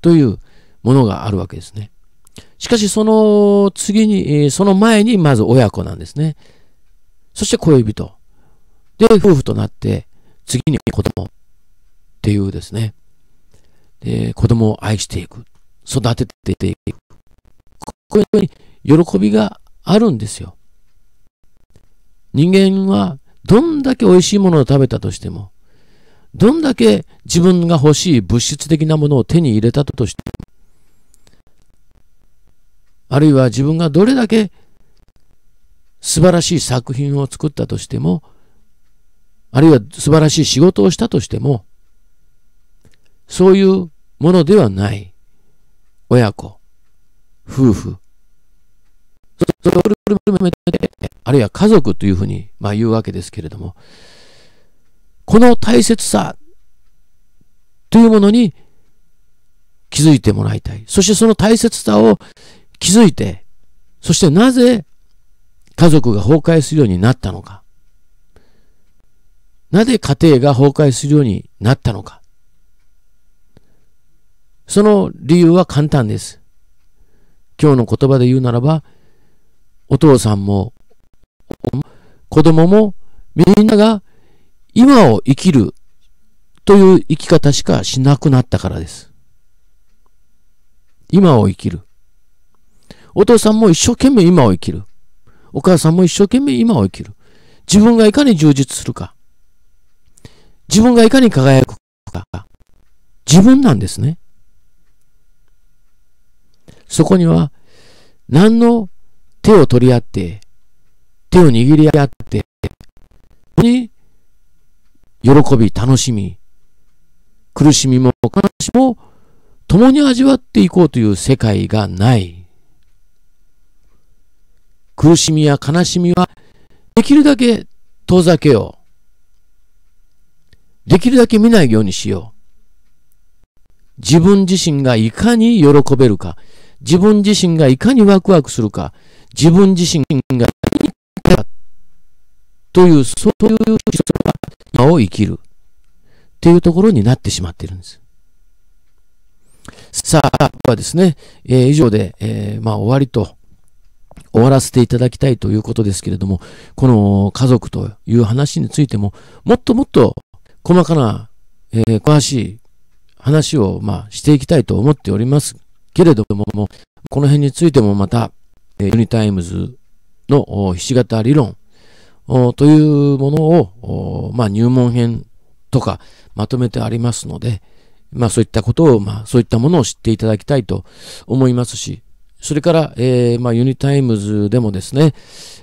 というものがあるわけですね。しかしその次に、その前にまず親子なんですね。そして恋人。で、夫婦となって、次に子供っていうですね。で、子供を愛していく。育てていく。こういうに喜びがあるんですよ。人間はどんだけ美味しいものを食べたとしても、どんだけ自分が欲しい物質的なものを手に入れたとしても、あるいは自分がどれだけ素晴らしい作品を作ったとしても、あるいは素晴らしい仕事をしたとしても、そういうものではない。親子、夫婦、それをめて、あるいは家族というふうに、まあ、言うわけですけれども、この大切さというものに気づいてもらいたい。そしてその大切さを気づいて、そしてなぜ家族が崩壊するようになったのか。なぜ家庭が崩壊するようになったのか。その理由は簡単です。今日の言葉で言うならば、お父さんも、子供も、みんなが今を生きるという生き方しかしなくなったからです。今を生きる。お父さんも一生懸命今を生きる。お母さんも一生懸命今を生きる。自分がいかに充実するか。自分がいかに輝くか、自分なんですね。そこには、何の手を取り合って、手を握り合って、に、喜び、楽しみ、苦しみも悲しみも、共に味わっていこうという世界がない。苦しみや悲しみは、できるだけ遠ざけよう。できるだけ見ないようにしよう。自分自身がいかに喜べるか、自分自身がいかにワクワクするか、自分自身がという、そういう人は今を生きる。っていうところになってしまっているんです。さあ、ここはですね、えー、以上で、えー、まあ、終わりと、終わらせていただきたいということですけれども、この家族という話についても、もっともっと細かな、えー、詳しい話を、まあ、していきたいと思っておりますけれども、この辺についてもまた、えー、ユニタイムズのひし形理論というものを、まあ、入門編とかまとめてありますので、まあ、そういったことを、まあ、そういったものを知っていただきたいと思いますし、それから、えー、まあ、ユニタイムズでもですね、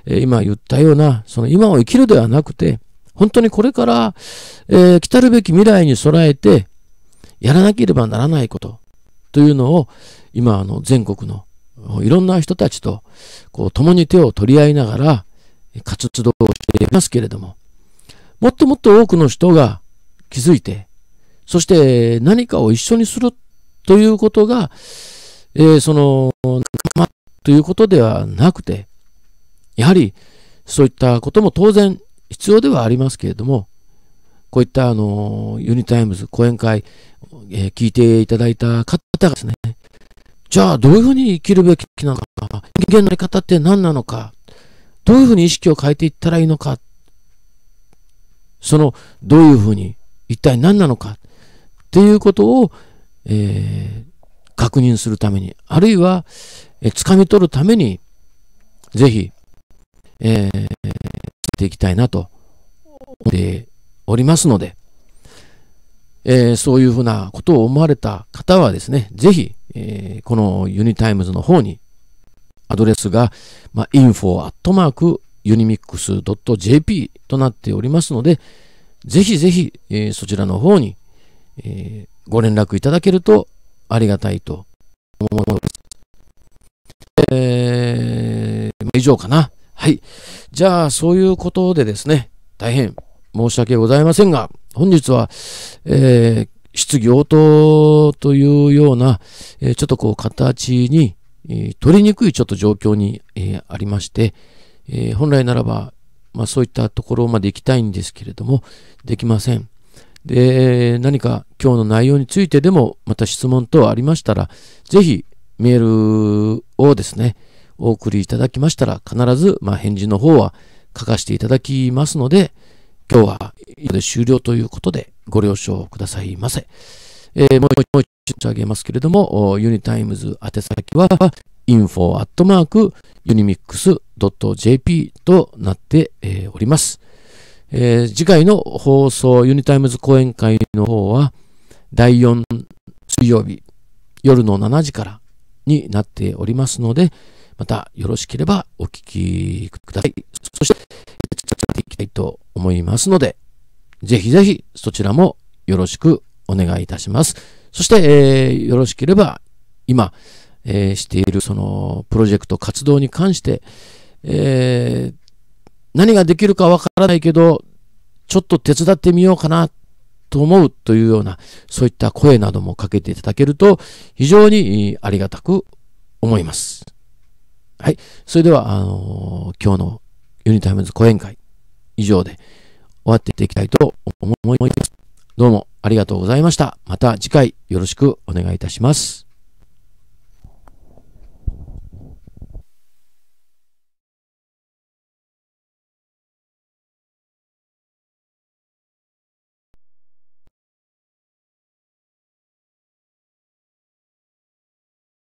えー、今言ったような、その今を生きるではなくて、本当にこれから、えー、来たるべき未来に備えて、やらなければならないこと、というのを、今、あの、全国の、いろんな人たちと、こう、共に手を取り合いながら、活動をしていますけれども、もっともっと多くの人が気づいて、そして何かを一緒にするということが、えー、その、仲間ということではなくて、やはりそういったことも当然必要ではありますけれども、こういったあの、ユニタイムズ講演会、えー、聞いていただいた方がですね、じゃあどういうふうに生きるべきなのか、人間のやり方って何なのか、どういうふうに意識を変えていったらいいのか、その、どういうふうに、一体何なのか、っていうことを、えー、確認するために、あるいは、えー、掴み取るために、ぜひ、えー、っていきたいなと思っておりますので、えー、そういうふうなことを思われた方はですね、ぜひ、えー、このユニタイムズの方にアドレスが、まあ、info.unimix.jp となっておりますので、ぜひぜひ、えー、そちらの方に、えー、ご連絡いただけるとありがたいと思います。えー、以上かな。はい。じゃあ、そういうことでですね、大変申し訳ございませんが、本日は、えー、質疑応答というような、えー、ちょっとこう、形に、えー、取りにくいちょっと状況に、えー、ありまして、えー、本来ならば、まあそういったところまで行きたいんですけれども、できません。で、何か今日の内容についてでも、また質問等ありましたら、ぜひメールをですね、お送りいただきましたら、必ず、ま返事の方は書かせていただきますので、今日は以上で終了ということで、ご了承くださいませ。えー、もう一度申し上げますけれども、ユニタイムズ宛先は、info.unimix.jp となって、えー、おります。えー、次回の放送、ユニタイムズ講演会の方は、第4水曜日、夜の7時からになっておりますので、またよろしければお聞きください。そして、ていきたいと思いますので、ぜひぜひそちらもよろしくお願いいたします。そして、えー、よろしければ今、えー、しているそのプロジェクト活動に関して、えー、何ができるかわからないけど、ちょっと手伝ってみようかなと思うというような、そういった声などもかけていただけると非常にありがたく思います。はい。それでは、あのー、今日のユニタイムズ講演会、以上で終わっていきたいと思います。どうもありがとうございました。また次回よろしくお願いいたします。